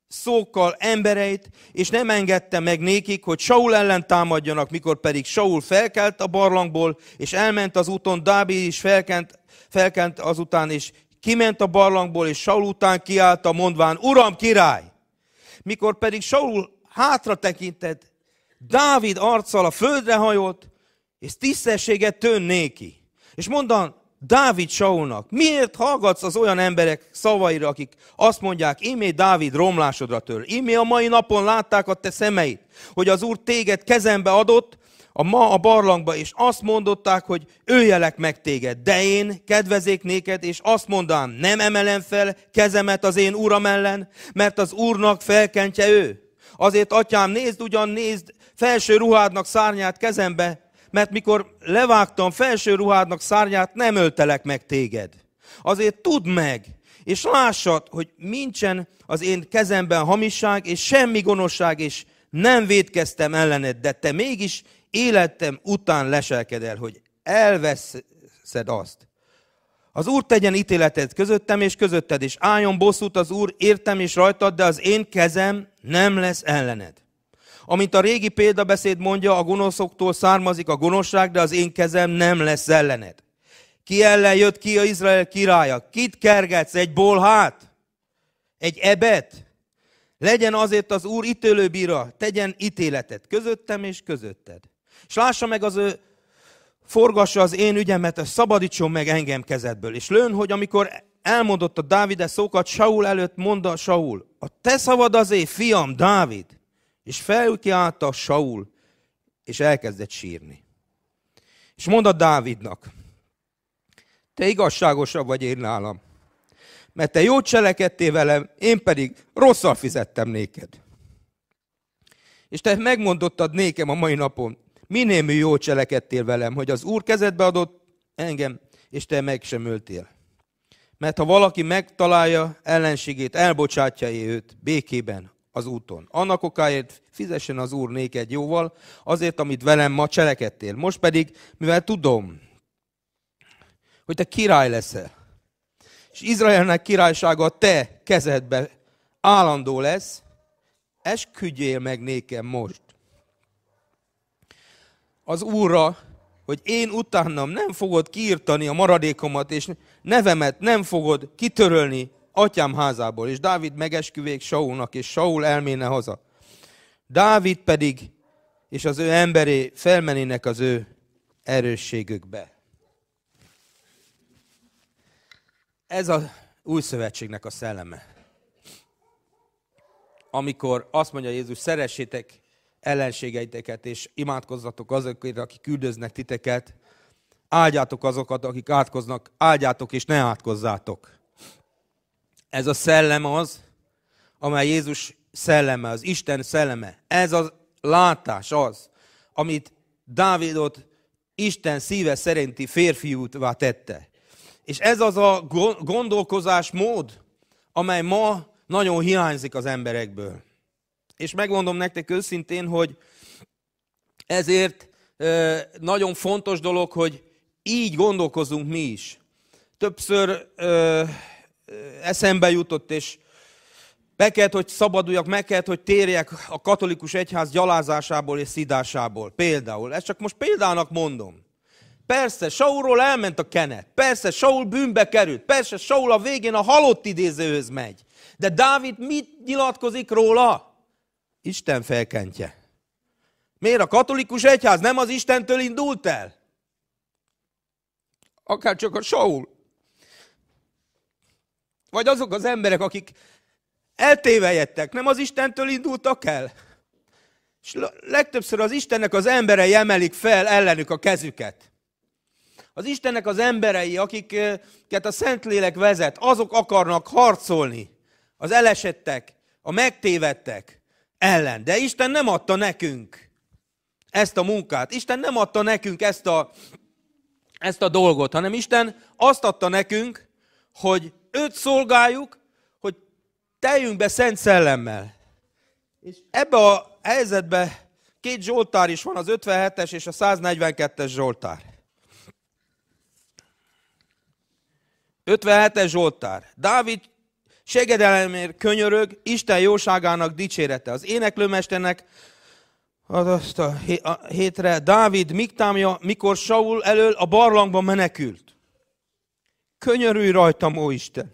szókkal embereit, és nem engedte meg nékik, hogy Saul ellen támadjanak, mikor pedig Saul felkelt a barlangból, és elment az úton, Dávid is felkent, felkent azután, és kiment a barlangból, és Saul után kiállta, mondván, Uram király! Mikor pedig Saul hátra tekintett, Dávid arccal a földre hajolt, és tisztességet tön néki. És mondan, Dávid Saulnak, miért hallgatsz az olyan emberek szavaira, akik azt mondják, imé Dávid romlásodra tör, imé a mai napon látták a te szemeid, hogy az Úr téged kezembe adott, a ma a barlangba, és azt mondották, hogy öljelek meg téged, de én kedvezék néked, és azt mondám, nem emelem fel kezemet az én uram ellen, mert az úrnak felkentje ő. Azért, atyám, nézd ugyan, nézd, felső ruhádnak szárnyát kezembe, mert mikor levágtam felső ruhádnak szárnyát, nem öltelek meg téged. Azért tudd meg, és lássad, hogy nincsen az én kezemben hamisság, és semmi gonoszság, és nem védkeztem ellened, de te mégis életem után leselkedel, hogy elveszed azt. Az Úr tegyen ítéletet közöttem és közötted, és álljon bosszút az Úr értem és rajtad, de az én kezem nem lesz ellened. Amint a régi példabeszéd mondja, a gonoszoktól származik a gonoszság, de az én kezem nem lesz ellened. Ki ellen jött ki a Izrael királya? Kit kergetsz? Egy bolhát? Egy ebet? Legyen azért az Úr ítélőbíra, tegyen ítéletet közöttem és közötted. És lássa meg az ő, forgassa az én ügyemet, szabadítson meg engem kezedből. És lőn, hogy amikor elmondott a Dávid e szókat, Saul előtt mondta Saul, a te szavad az én fiam, Dávid. És a Saul, és elkezdett sírni. És mondta Dávidnak, te igazságosabb vagy én nálam, mert te jót cselekedtél velem, én pedig rosszal fizettem néked. És te megmondottad nékem a mai napon, mű jót cselekedtél velem, hogy az Úr kezedbe adott engem, és te meg sem öltél. Mert ha valaki megtalálja ellenségét, elbocsátja őt békében, az úton. Annak okáért fizessen az Úr néked jóval, azért, amit velem ma cselekedtél. Most pedig, mivel tudom, hogy te király leszel, és Izraelnek királysága a te kezedbe állandó lesz, esküdjél meg nékem most. Az Úrra, hogy én utánam nem fogod kiirtani a maradékomat, és nevemet nem fogod kitörölni atyám házából, és Dávid megesküvék Saulnak, és Saul elméne haza. Dávid pedig és az ő emberé felmenének az ő erősségükbe. Ez a új szövetségnek a szelleme. Amikor azt mondja Jézus, szeressétek ellenségeiteket, és imádkozzatok azokért, akik küldöznek titeket, áldjátok azokat, akik átkoznak, áldjátok és ne átkozzátok. Ez a szellem az, amely Jézus szelleme, az Isten szelleme. Ez a látás az, amit Dávidot Isten szíve szerinti férfiútvá tette. És ez az a gondolkozásmód, amely ma nagyon hiányzik az emberekből. És megmondom nektek őszintén, hogy ezért nagyon fontos dolog, hogy így gondolkozunk mi is. Többször eszembe jutott, és be kellett, hogy szabaduljak, meg kellett, hogy térjek a katolikus egyház gyalázásából és szidásából. Például, ezt csak most példának mondom. Persze, Saulról elment a kenet. Persze, Saul bűnbe került. Persze, Saul a végén a halott idézőhöz megy. De Dávid mit nyilatkozik róla? Isten felkentje. Miért a katolikus egyház nem az Istentől indult el? Akár csak a Saul. Vagy azok az emberek, akik eltévejettek, nem az Istentől indultak el? És legtöbbször az Istennek az emberei emelik fel ellenük a kezüket. Az Istennek az emberei, akiket a Szentlélek vezet, azok akarnak harcolni az elesettek, a megtévedtek ellen. De Isten nem adta nekünk ezt a munkát. Isten nem adta nekünk ezt a, ezt a dolgot, hanem Isten azt adta nekünk, hogy őt szolgáljuk, hogy teljünk be Szent Szellemmel. És ebbe a helyzetbe két Zsoltár is van, az 57-es és a 142-es Zsoltár. 57-es Zsoltár. Dávid segedelemért könyörög, Isten jóságának dicsérete. Az éneklőmesternek azt a hétre Dávid miktámja, mikor Saul elől a barlangban menekült. Könyörülj rajtam, ó Isten!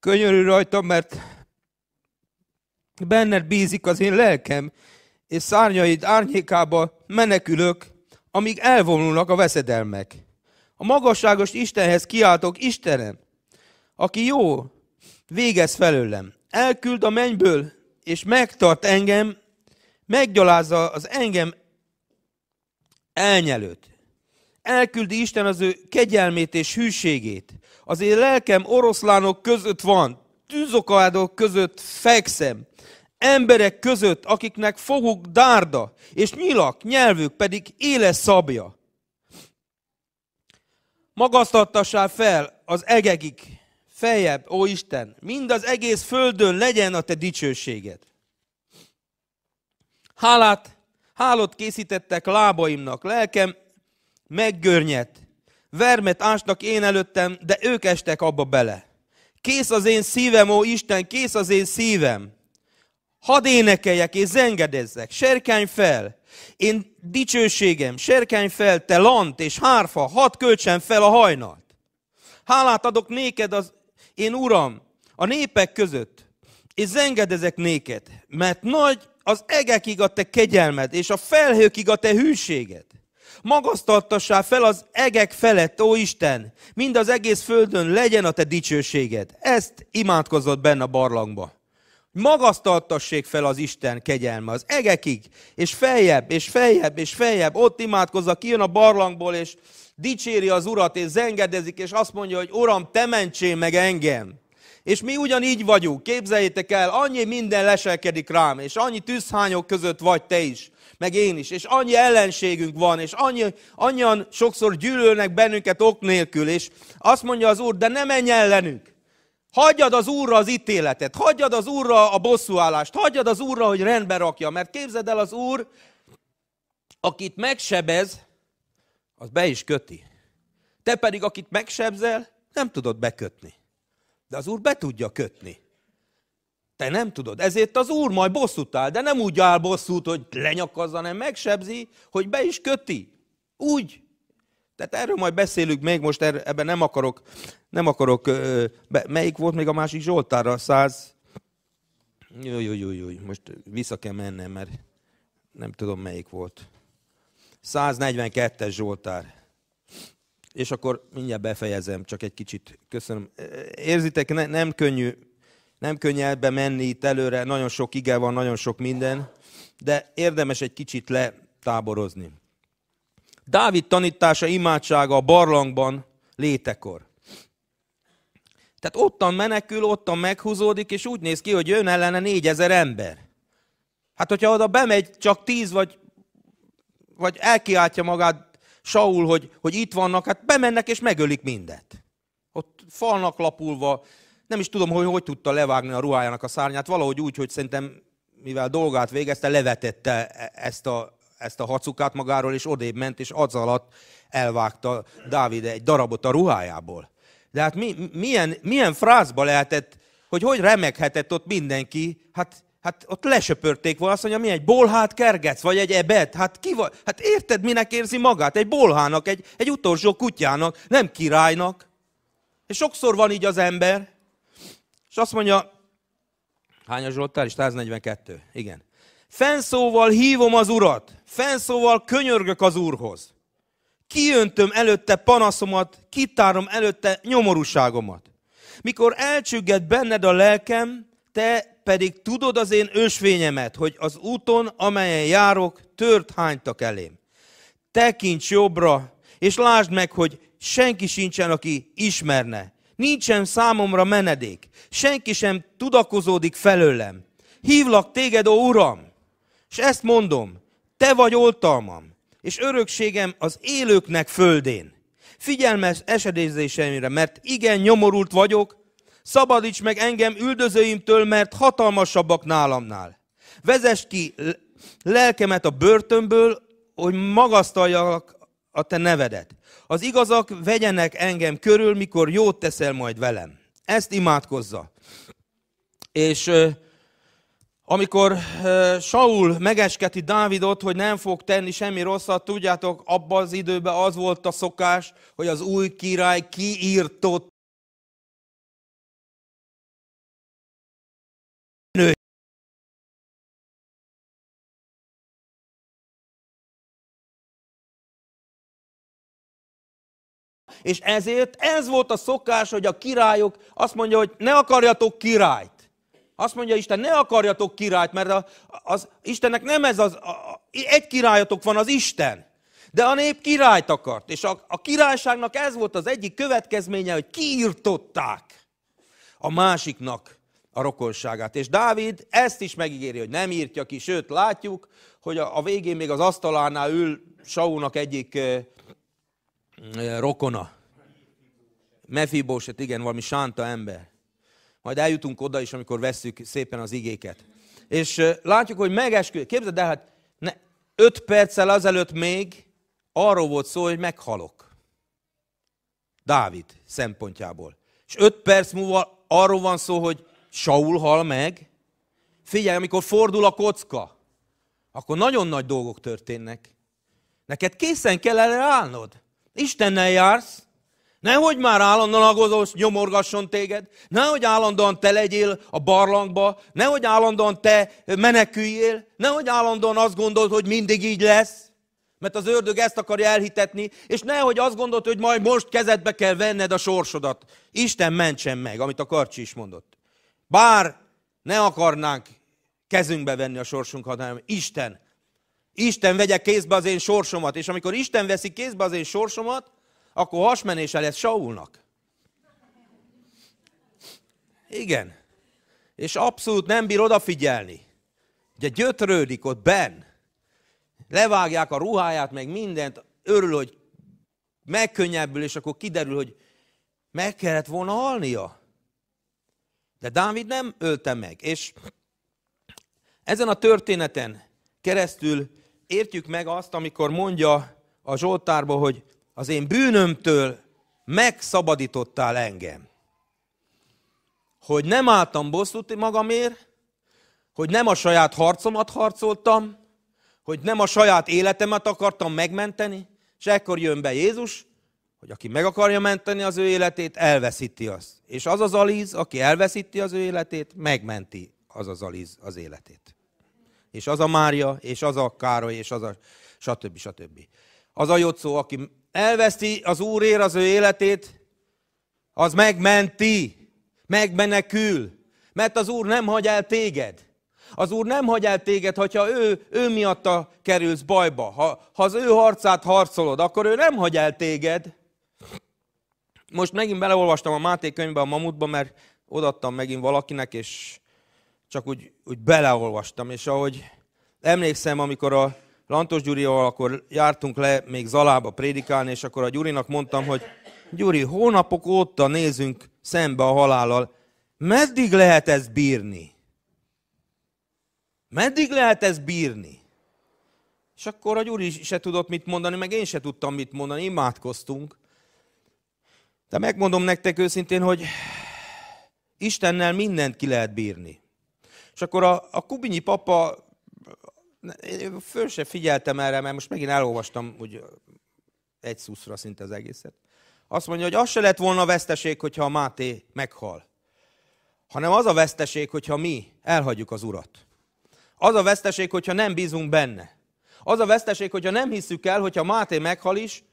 Könyörülj rajtam, mert benned bízik az én lelkem, és szárnyaid árnyékába menekülök, amíg elvonulnak a veszedelmek. A magasságos Istenhez kiáltok, Istenem, aki jó, végez felőlem. Elküld a mennyből, és megtart engem, meggyalázza az engem elnyelőt elküldi Isten az ő kegyelmét és hűségét. Az én lelkem oroszlánok között van, tűzokádok között fekszem, emberek között, akiknek foguk dárda, és nyilak, nyelvük pedig éles szabja. Magasztattassál fel az egekig, feljebb, ó Isten, mind az egész földön legyen a te dicsőséged. Hálát, hálót készítettek lábaimnak, lelkem meggörnyet. Vermet ásnak én előttem, de ők estek abba bele. Kész az én szívem, ó Isten, kész az én szívem. Hadd énekeljek és zengedezzek, serkány fel. Én dicsőségem, serkány fel, te lant és hárfa, hadd költsen fel a hajnalt. Hálát adok néked az én uram, a népek között, és zengedezek néked, mert nagy az egekig a te kegyelmed, és a felhőkig a te hűséged magasztaltassá fel az egek felett, ó Isten, mind az egész földön legyen a te dicsőséged. Ezt imádkozott benne a barlangba. Magasztaltassék fel az Isten kegyelme az egekig, és feljebb, és feljebb, és feljebb, ott imádkozza, kijön a barlangból, és dicséri az Urat, és zengedezik, és azt mondja, hogy Uram, te mentsél meg engem. És mi ugyanígy vagyunk, képzeljétek el, annyi minden leselkedik rám, és annyi tűzhányok között vagy te is, meg én is, és annyi ellenségünk van, és annyi, annyian sokszor gyűlölnek bennünket ok nélkül, és azt mondja az Úr, de ne menj ellenünk. Hagyjad az Úrra az ítéletet, hagyjad az Úrra a bosszúállást, hagyjad az Úrra, hogy rendbe rakja, mert képzeld el az Úr, akit megsebez, az be is köti. Te pedig, akit megsebzel, nem tudod bekötni. De az Úr be tudja kötni. Te nem tudod. Ezért az Úr majd bosszút áll, de nem úgy áll bosszút, hogy lenyakazza, hanem megsebzi, hogy be is köti. Úgy. Tehát erről majd beszélünk még, most er-, ebben nem akarok, nem akarok, be, melyik volt még a másik Zsoltára? 100, jó, jó, jó, jó, most vissza kell mennem, mert nem tudom melyik volt. 142-es Zsoltár és akkor mindjárt befejezem, csak egy kicsit köszönöm. Érzitek, ne, nem könnyű, nem könnyű ebbe menni itt előre, nagyon sok ige van, nagyon sok minden, de érdemes egy kicsit letáborozni. Dávid tanítása, imádsága a barlangban létekor. Tehát ottan menekül, ottan meghúzódik, és úgy néz ki, hogy jön ellene négyezer ember. Hát, hogyha oda bemegy csak tíz, vagy, vagy elkiáltja magát Saul, hogy, hogy itt vannak, hát bemennek és megölik mindet. Ott falnak lapulva, nem is tudom, hogy hogy tudta levágni a ruhájának a szárnyát, valahogy úgy, hogy szerintem, mivel dolgát végezte, levetette e- ezt a, ezt a hacukát magáról, és odébb ment, és az alatt elvágta Dávid egy darabot a ruhájából. De hát mi, milyen, milyen frázba lehetett, hogy hogy remeghetett ott mindenki, hát Hát ott lesöpörték volna, azt mondja, mi egy bolhát kergetsz, vagy egy ebet? Hát ki vagy? Hát érted, minek érzi magát? Egy bolhának, egy, egy utolsó kutyának, nem királynak. És sokszor van így az ember. És azt mondja, hány a Zsoltár is? 142. Igen. Fenszóval hívom az urat, fenszóval könyörgök az úrhoz. Kiöntöm előtte panaszomat, kitárom előtte nyomorúságomat. Mikor elcsügged benned a lelkem, te pedig tudod az én ösvényemet, hogy az úton, amelyen járok, tört hánytak elém. Tekints jobbra, és lásd meg, hogy senki sincsen, aki ismerne. Nincsen számomra menedék, senki sem tudakozódik felőlem. Hívlak téged, ó Uram, és ezt mondom, te vagy oltalmam, és örökségem az élőknek földén. Figyelmes esedézéseimre, mert igen nyomorult vagyok, Szabadíts meg engem üldözőimtől, mert hatalmasabbak nálamnál. Vezess ki lelkemet a börtönből, hogy magasztaljak a te nevedet. Az igazak vegyenek engem körül, mikor jót teszel majd velem. Ezt imádkozza. És amikor Saul megesketi Dávidot, hogy nem fog tenni semmi rosszat, tudjátok, abban az időben az volt a szokás, hogy az új király kiírtott és ezért ez volt a szokás, hogy a királyok azt mondja, hogy ne akarjatok királyt. Azt mondja Isten, ne akarjatok királyt, mert az, az Istennek nem ez az, a, egy királyatok van az Isten. De a nép királyt akart, és a, a királyságnak ez volt az egyik következménye, hogy kiirtották a másiknak a rokonságát. És Dávid ezt is megígéri, hogy nem írtja ki, sőt látjuk, hogy a, a végén még az asztalánál ül Saúnak egyik rokona. Mefibóset, igen, valami sánta ember. Majd eljutunk oda is, amikor vesszük szépen az igéket. És látjuk, hogy megesküd. Képzeld el, hát ne, öt perccel azelőtt még arról volt szó, hogy meghalok. Dávid szempontjából. És öt perc múlva arról van szó, hogy Saul hal meg. Figyelj, amikor fordul a kocka, akkor nagyon nagy dolgok történnek. Neked készen kell erre állnod. Istennel jársz, nehogy már állandóan agozós nyomorgasson téged, nehogy állandóan te legyél a barlangba, nehogy állandóan te meneküljél, nehogy állandóan azt gondold, hogy mindig így lesz, mert az ördög ezt akarja elhitetni, és nehogy azt gondold, hogy majd most kezedbe kell venned a sorsodat. Isten mentsen meg, amit a Karcsi is mondott. Bár ne akarnánk kezünkbe venni a sorsunkat, hanem Isten Isten vegye kézbe az én sorsomat. És amikor Isten veszi kézbe az én sorsomat, akkor hasmenése lesz Saulnak. Igen. És abszolút nem bír odafigyelni. Ugye gyötrődik ott benn. Levágják a ruháját, meg mindent. Örül, hogy megkönnyebbül, és akkor kiderül, hogy meg kellett volna halnia. De Dávid nem ölte meg. És ezen a történeten keresztül értjük meg azt, amikor mondja a Zsoltárba, hogy az én bűnömtől megszabadítottál engem. Hogy nem álltam bosszúti magamért, hogy nem a saját harcomat harcoltam, hogy nem a saját életemet akartam megmenteni, és ekkor jön be Jézus, hogy aki meg akarja menteni az ő életét, elveszíti azt. És az az alíz, aki elveszíti az ő életét, megmenti az az alíz az életét és az a Mária, és az a Károly, és az a stb. stb. Az a Jocó, aki elveszti az Úrért az ő életét, az megmenti, megmenekül, mert az Úr nem hagy el téged. Az Úr nem hagy el téged, hogyha ő, ő miatta kerülsz bajba. Ha, ha az ő harcát harcolod, akkor ő nem hagy el téged. Most megint beleolvastam a Máté könyvbe, a Mamutba, mert odattam megint valakinek, és csak úgy úgy beleolvastam, és ahogy emlékszem, amikor a Lantos Gyurival akkor jártunk le még Zalába prédikálni, és akkor a Gyurinak mondtam, hogy Gyuri, hónapok óta nézünk szembe a halállal. Meddig lehet ezt bírni? Meddig lehet ezt bírni? És akkor a Gyuri se tudott mit mondani, meg én se tudtam mit mondani, imádkoztunk. De megmondom nektek őszintén, hogy Istennel mindent ki lehet bírni. És akkor a, a Kubinyi papa, föl se figyeltem erre, mert most megint elolvastam hogy egy szuszra szinte az egészet. Azt mondja, hogy az se lett volna veszteség, hogyha a Máté meghal, hanem az a veszteség, hogyha mi elhagyjuk az urat. Az a veszteség, hogyha nem bízunk benne. Az a veszteség, hogyha nem hiszük el, hogyha Máté meghal is,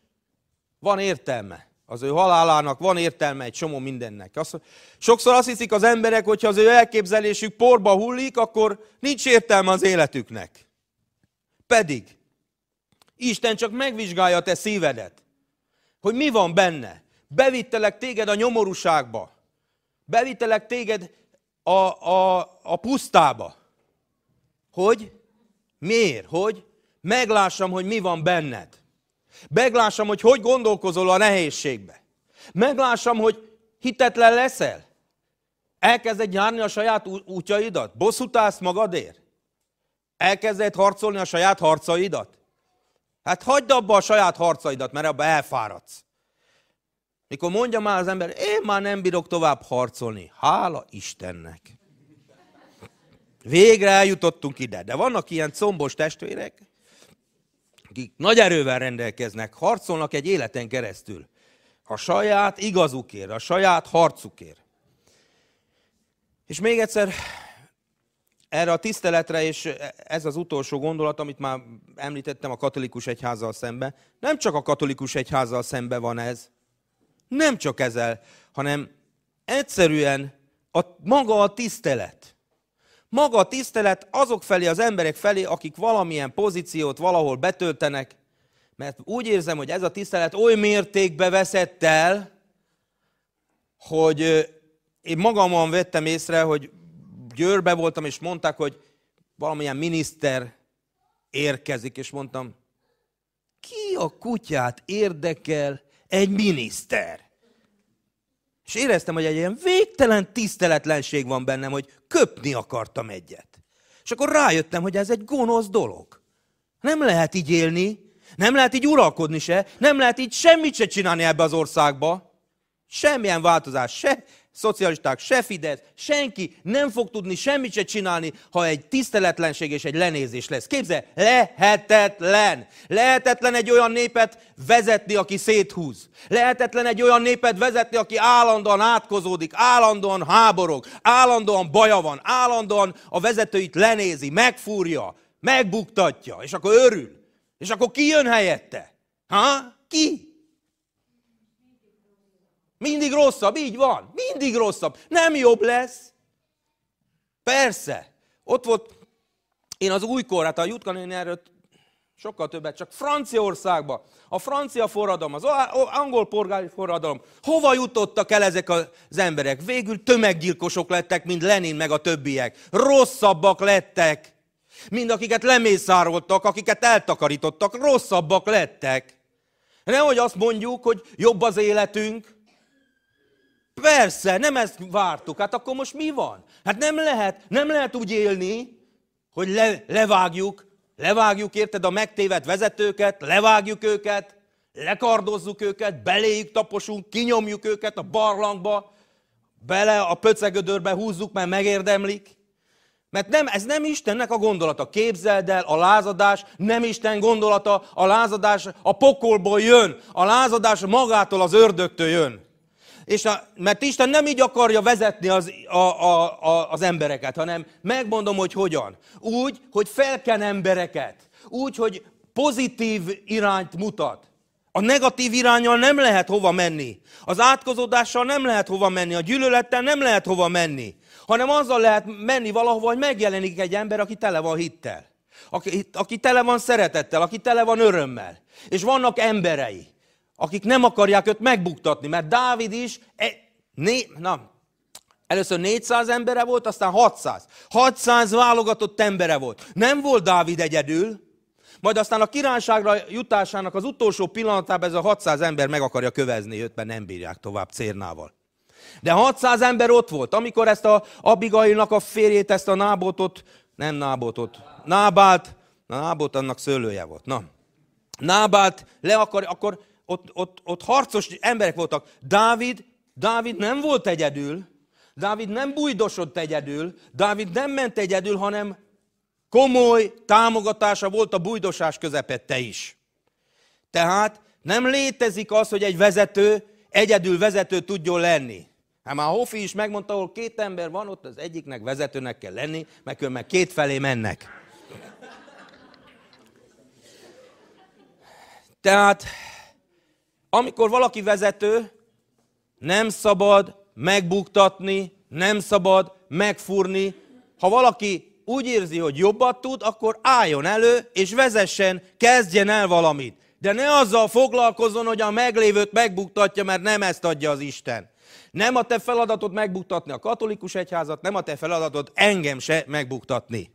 van értelme. Az ő halálának van értelme egy csomó mindennek. Azt, sokszor azt hiszik az emberek, hogyha az ő elképzelésük porba hullik, akkor nincs értelme az életüknek. Pedig Isten csak megvizsgálja te szívedet, hogy mi van benne. Bevittelek téged a nyomorúságba, bevittelek téged a, a, a pusztába. Hogy? Miért? Hogy meglássam, hogy mi van benned. Meglássam, hogy hogy gondolkozol a nehézségbe. Meglássam, hogy hitetlen leszel. Elkezded járni a saját útjaidat. Bosszút állsz magadért. Elkezded harcolni a saját harcaidat. Hát hagyd abba a saját harcaidat, mert abba elfáradsz. Mikor mondja már az ember, én már nem bírok tovább harcolni. Hála Istennek. Végre eljutottunk ide. De vannak ilyen combos testvérek, akik nagy erővel rendelkeznek, harcolnak egy életen keresztül. A saját igazukért, a saját harcukért. És még egyszer erre a tiszteletre, és ez az utolsó gondolat, amit már említettem a katolikus egyházzal szembe, nem csak a katolikus egyházzal szembe van ez, nem csak ezzel, hanem egyszerűen a, maga a tisztelet. Maga a tisztelet azok felé, az emberek felé, akik valamilyen pozíciót valahol betöltenek, mert úgy érzem, hogy ez a tisztelet oly mértékbe veszett el, hogy én magamon vettem észre, hogy Győrbe voltam, és mondták, hogy valamilyen miniszter érkezik, és mondtam, ki a kutyát érdekel egy miniszter? És éreztem, hogy egy ilyen végtelen tiszteletlenség van bennem, hogy köpni akartam egyet. És akkor rájöttem, hogy ez egy gonosz dolog. Nem lehet így élni, nem lehet így uralkodni se, nem lehet így semmit se csinálni ebbe az országba. Semmilyen változás se, szocialisták, se Fidesz, senki nem fog tudni semmit se csinálni, ha egy tiszteletlenség és egy lenézés lesz. Képzel, lehetetlen. Lehetetlen egy olyan népet vezetni, aki széthúz. Lehetetlen egy olyan népet vezetni, aki állandóan átkozódik, állandóan háborog, állandóan baja van, állandóan a vezetőit lenézi, megfúrja, megbuktatja, és akkor örül. És akkor ki jön helyette? Ha? Ki? Mindig rosszabb, így van. Mindig rosszabb. Nem jobb lesz. Persze. Ott volt, én az újkor, hát a Jutkan erről sokkal többet, csak Franciaországban. A francia forradalom, az angol polgári forradalom. Hova jutottak el ezek az emberek? Végül tömeggyilkosok lettek, mint Lenin meg a többiek. Rosszabbak lettek. Mind akiket lemészároltak, akiket eltakarítottak, rosszabbak lettek. Nehogy azt mondjuk, hogy jobb az életünk, Persze, nem ezt vártuk. Hát akkor most mi van? Hát nem lehet, nem lehet úgy élni, hogy le, levágjuk, levágjuk, érted, a megtévedt vezetőket, levágjuk őket, lekardozzuk őket, beléjük taposunk, kinyomjuk őket a barlangba, bele a pöcegödörbe húzzuk, mert megérdemlik. Mert nem, ez nem Istennek a gondolata. Képzeld el, a lázadás nem Isten gondolata, a lázadás a pokolból jön, a lázadás magától az ördögtől jön. És a, mert Isten nem így akarja vezetni az, a, a, a, az embereket, hanem megmondom, hogy hogyan. Úgy, hogy felken embereket. Úgy, hogy pozitív irányt mutat. A negatív irányjal nem lehet hova menni. Az átkozódással nem lehet hova menni. A gyűlölettel nem lehet hova menni. Hanem azzal lehet menni valahova, hogy megjelenik egy ember, aki tele van hittel. Aki, aki tele van szeretettel, aki tele van örömmel. És vannak emberei akik nem akarják őt megbuktatni, mert Dávid is, e, né, na, először 400 embere volt, aztán 600. 600 válogatott embere volt. Nem volt Dávid egyedül, majd aztán a királyságra jutásának az utolsó pillanatában ez a 600 ember meg akarja kövezni őt, mert nem bírják tovább cérnával. De 600 ember ott volt, amikor ezt a Abigailnak a férjét, ezt a nábotot, nem nábotot, nábált, na nábot annak szőlője volt, na. Nábált le akar, akkor ott, ott, ott harcos emberek voltak. Dávid, Dávid nem volt egyedül, Dávid nem bújdosott egyedül, Dávid nem ment egyedül, hanem komoly támogatása volt a bújdosás közepette is. Tehát nem létezik az, hogy egy vezető egyedül vezető tudjon lenni. Hát már Hofi is megmondta, ahol két ember van, ott az egyiknek vezetőnek kell lenni, mert meg két felé mennek. Tehát amikor valaki vezető, nem szabad megbuktatni, nem szabad megfúrni. Ha valaki úgy érzi, hogy jobbat tud, akkor álljon elő és vezessen, kezdjen el valamit. De ne azzal foglalkozon, hogy a meglévőt megbuktatja, mert nem ezt adja az Isten. Nem a te feladatod megbuktatni a katolikus egyházat, nem a te feladatod engem se megbuktatni.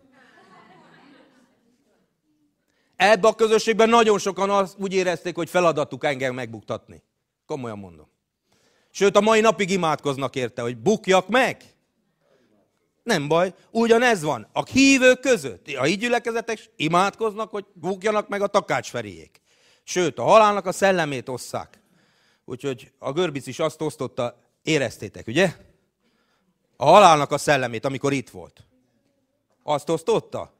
Ebbe a közösségben nagyon sokan azt úgy érezték, hogy feladatuk engem megbuktatni. Komolyan mondom. Sőt, a mai napig imádkoznak érte, hogy bukjak meg. Nem baj, ugyanez van. A hívők között, a így gyülekezetek imádkoznak, hogy bukjanak meg a takácsferiék. Sőt, a halálnak a szellemét osszák. Úgyhogy a görbic is azt osztotta, éreztétek, ugye? A halálnak a szellemét, amikor itt volt. Azt osztotta?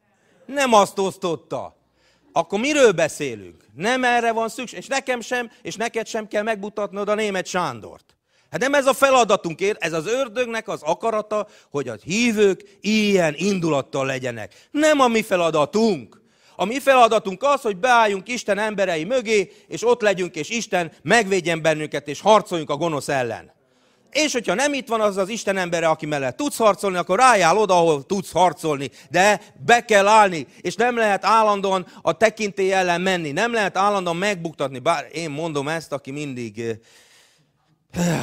Nem azt osztotta akkor miről beszélünk? Nem erre van szükség, és nekem sem, és neked sem kell megmutatnod a német Sándort. Hát nem ez a feladatunk, ér, ez az ördögnek az akarata, hogy a hívők ilyen indulattal legyenek. Nem a mi feladatunk. A mi feladatunk az, hogy beálljunk Isten emberei mögé, és ott legyünk, és Isten megvédjen bennünket, és harcoljunk a gonosz ellen és hogyha nem itt van az az Isten embere, aki mellett tudsz harcolni, akkor rájál oda, ahol tudsz harcolni. De be kell állni, és nem lehet állandóan a tekintély ellen menni. Nem lehet állandóan megbuktatni. Bár én mondom ezt, aki mindig eh,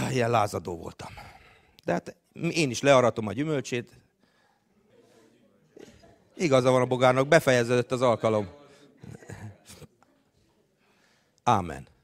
eh, ilyen lázadó voltam. De hát én is learatom a gyümölcsét. Igaza van a bogárnak, befejeződött az alkalom. Amen.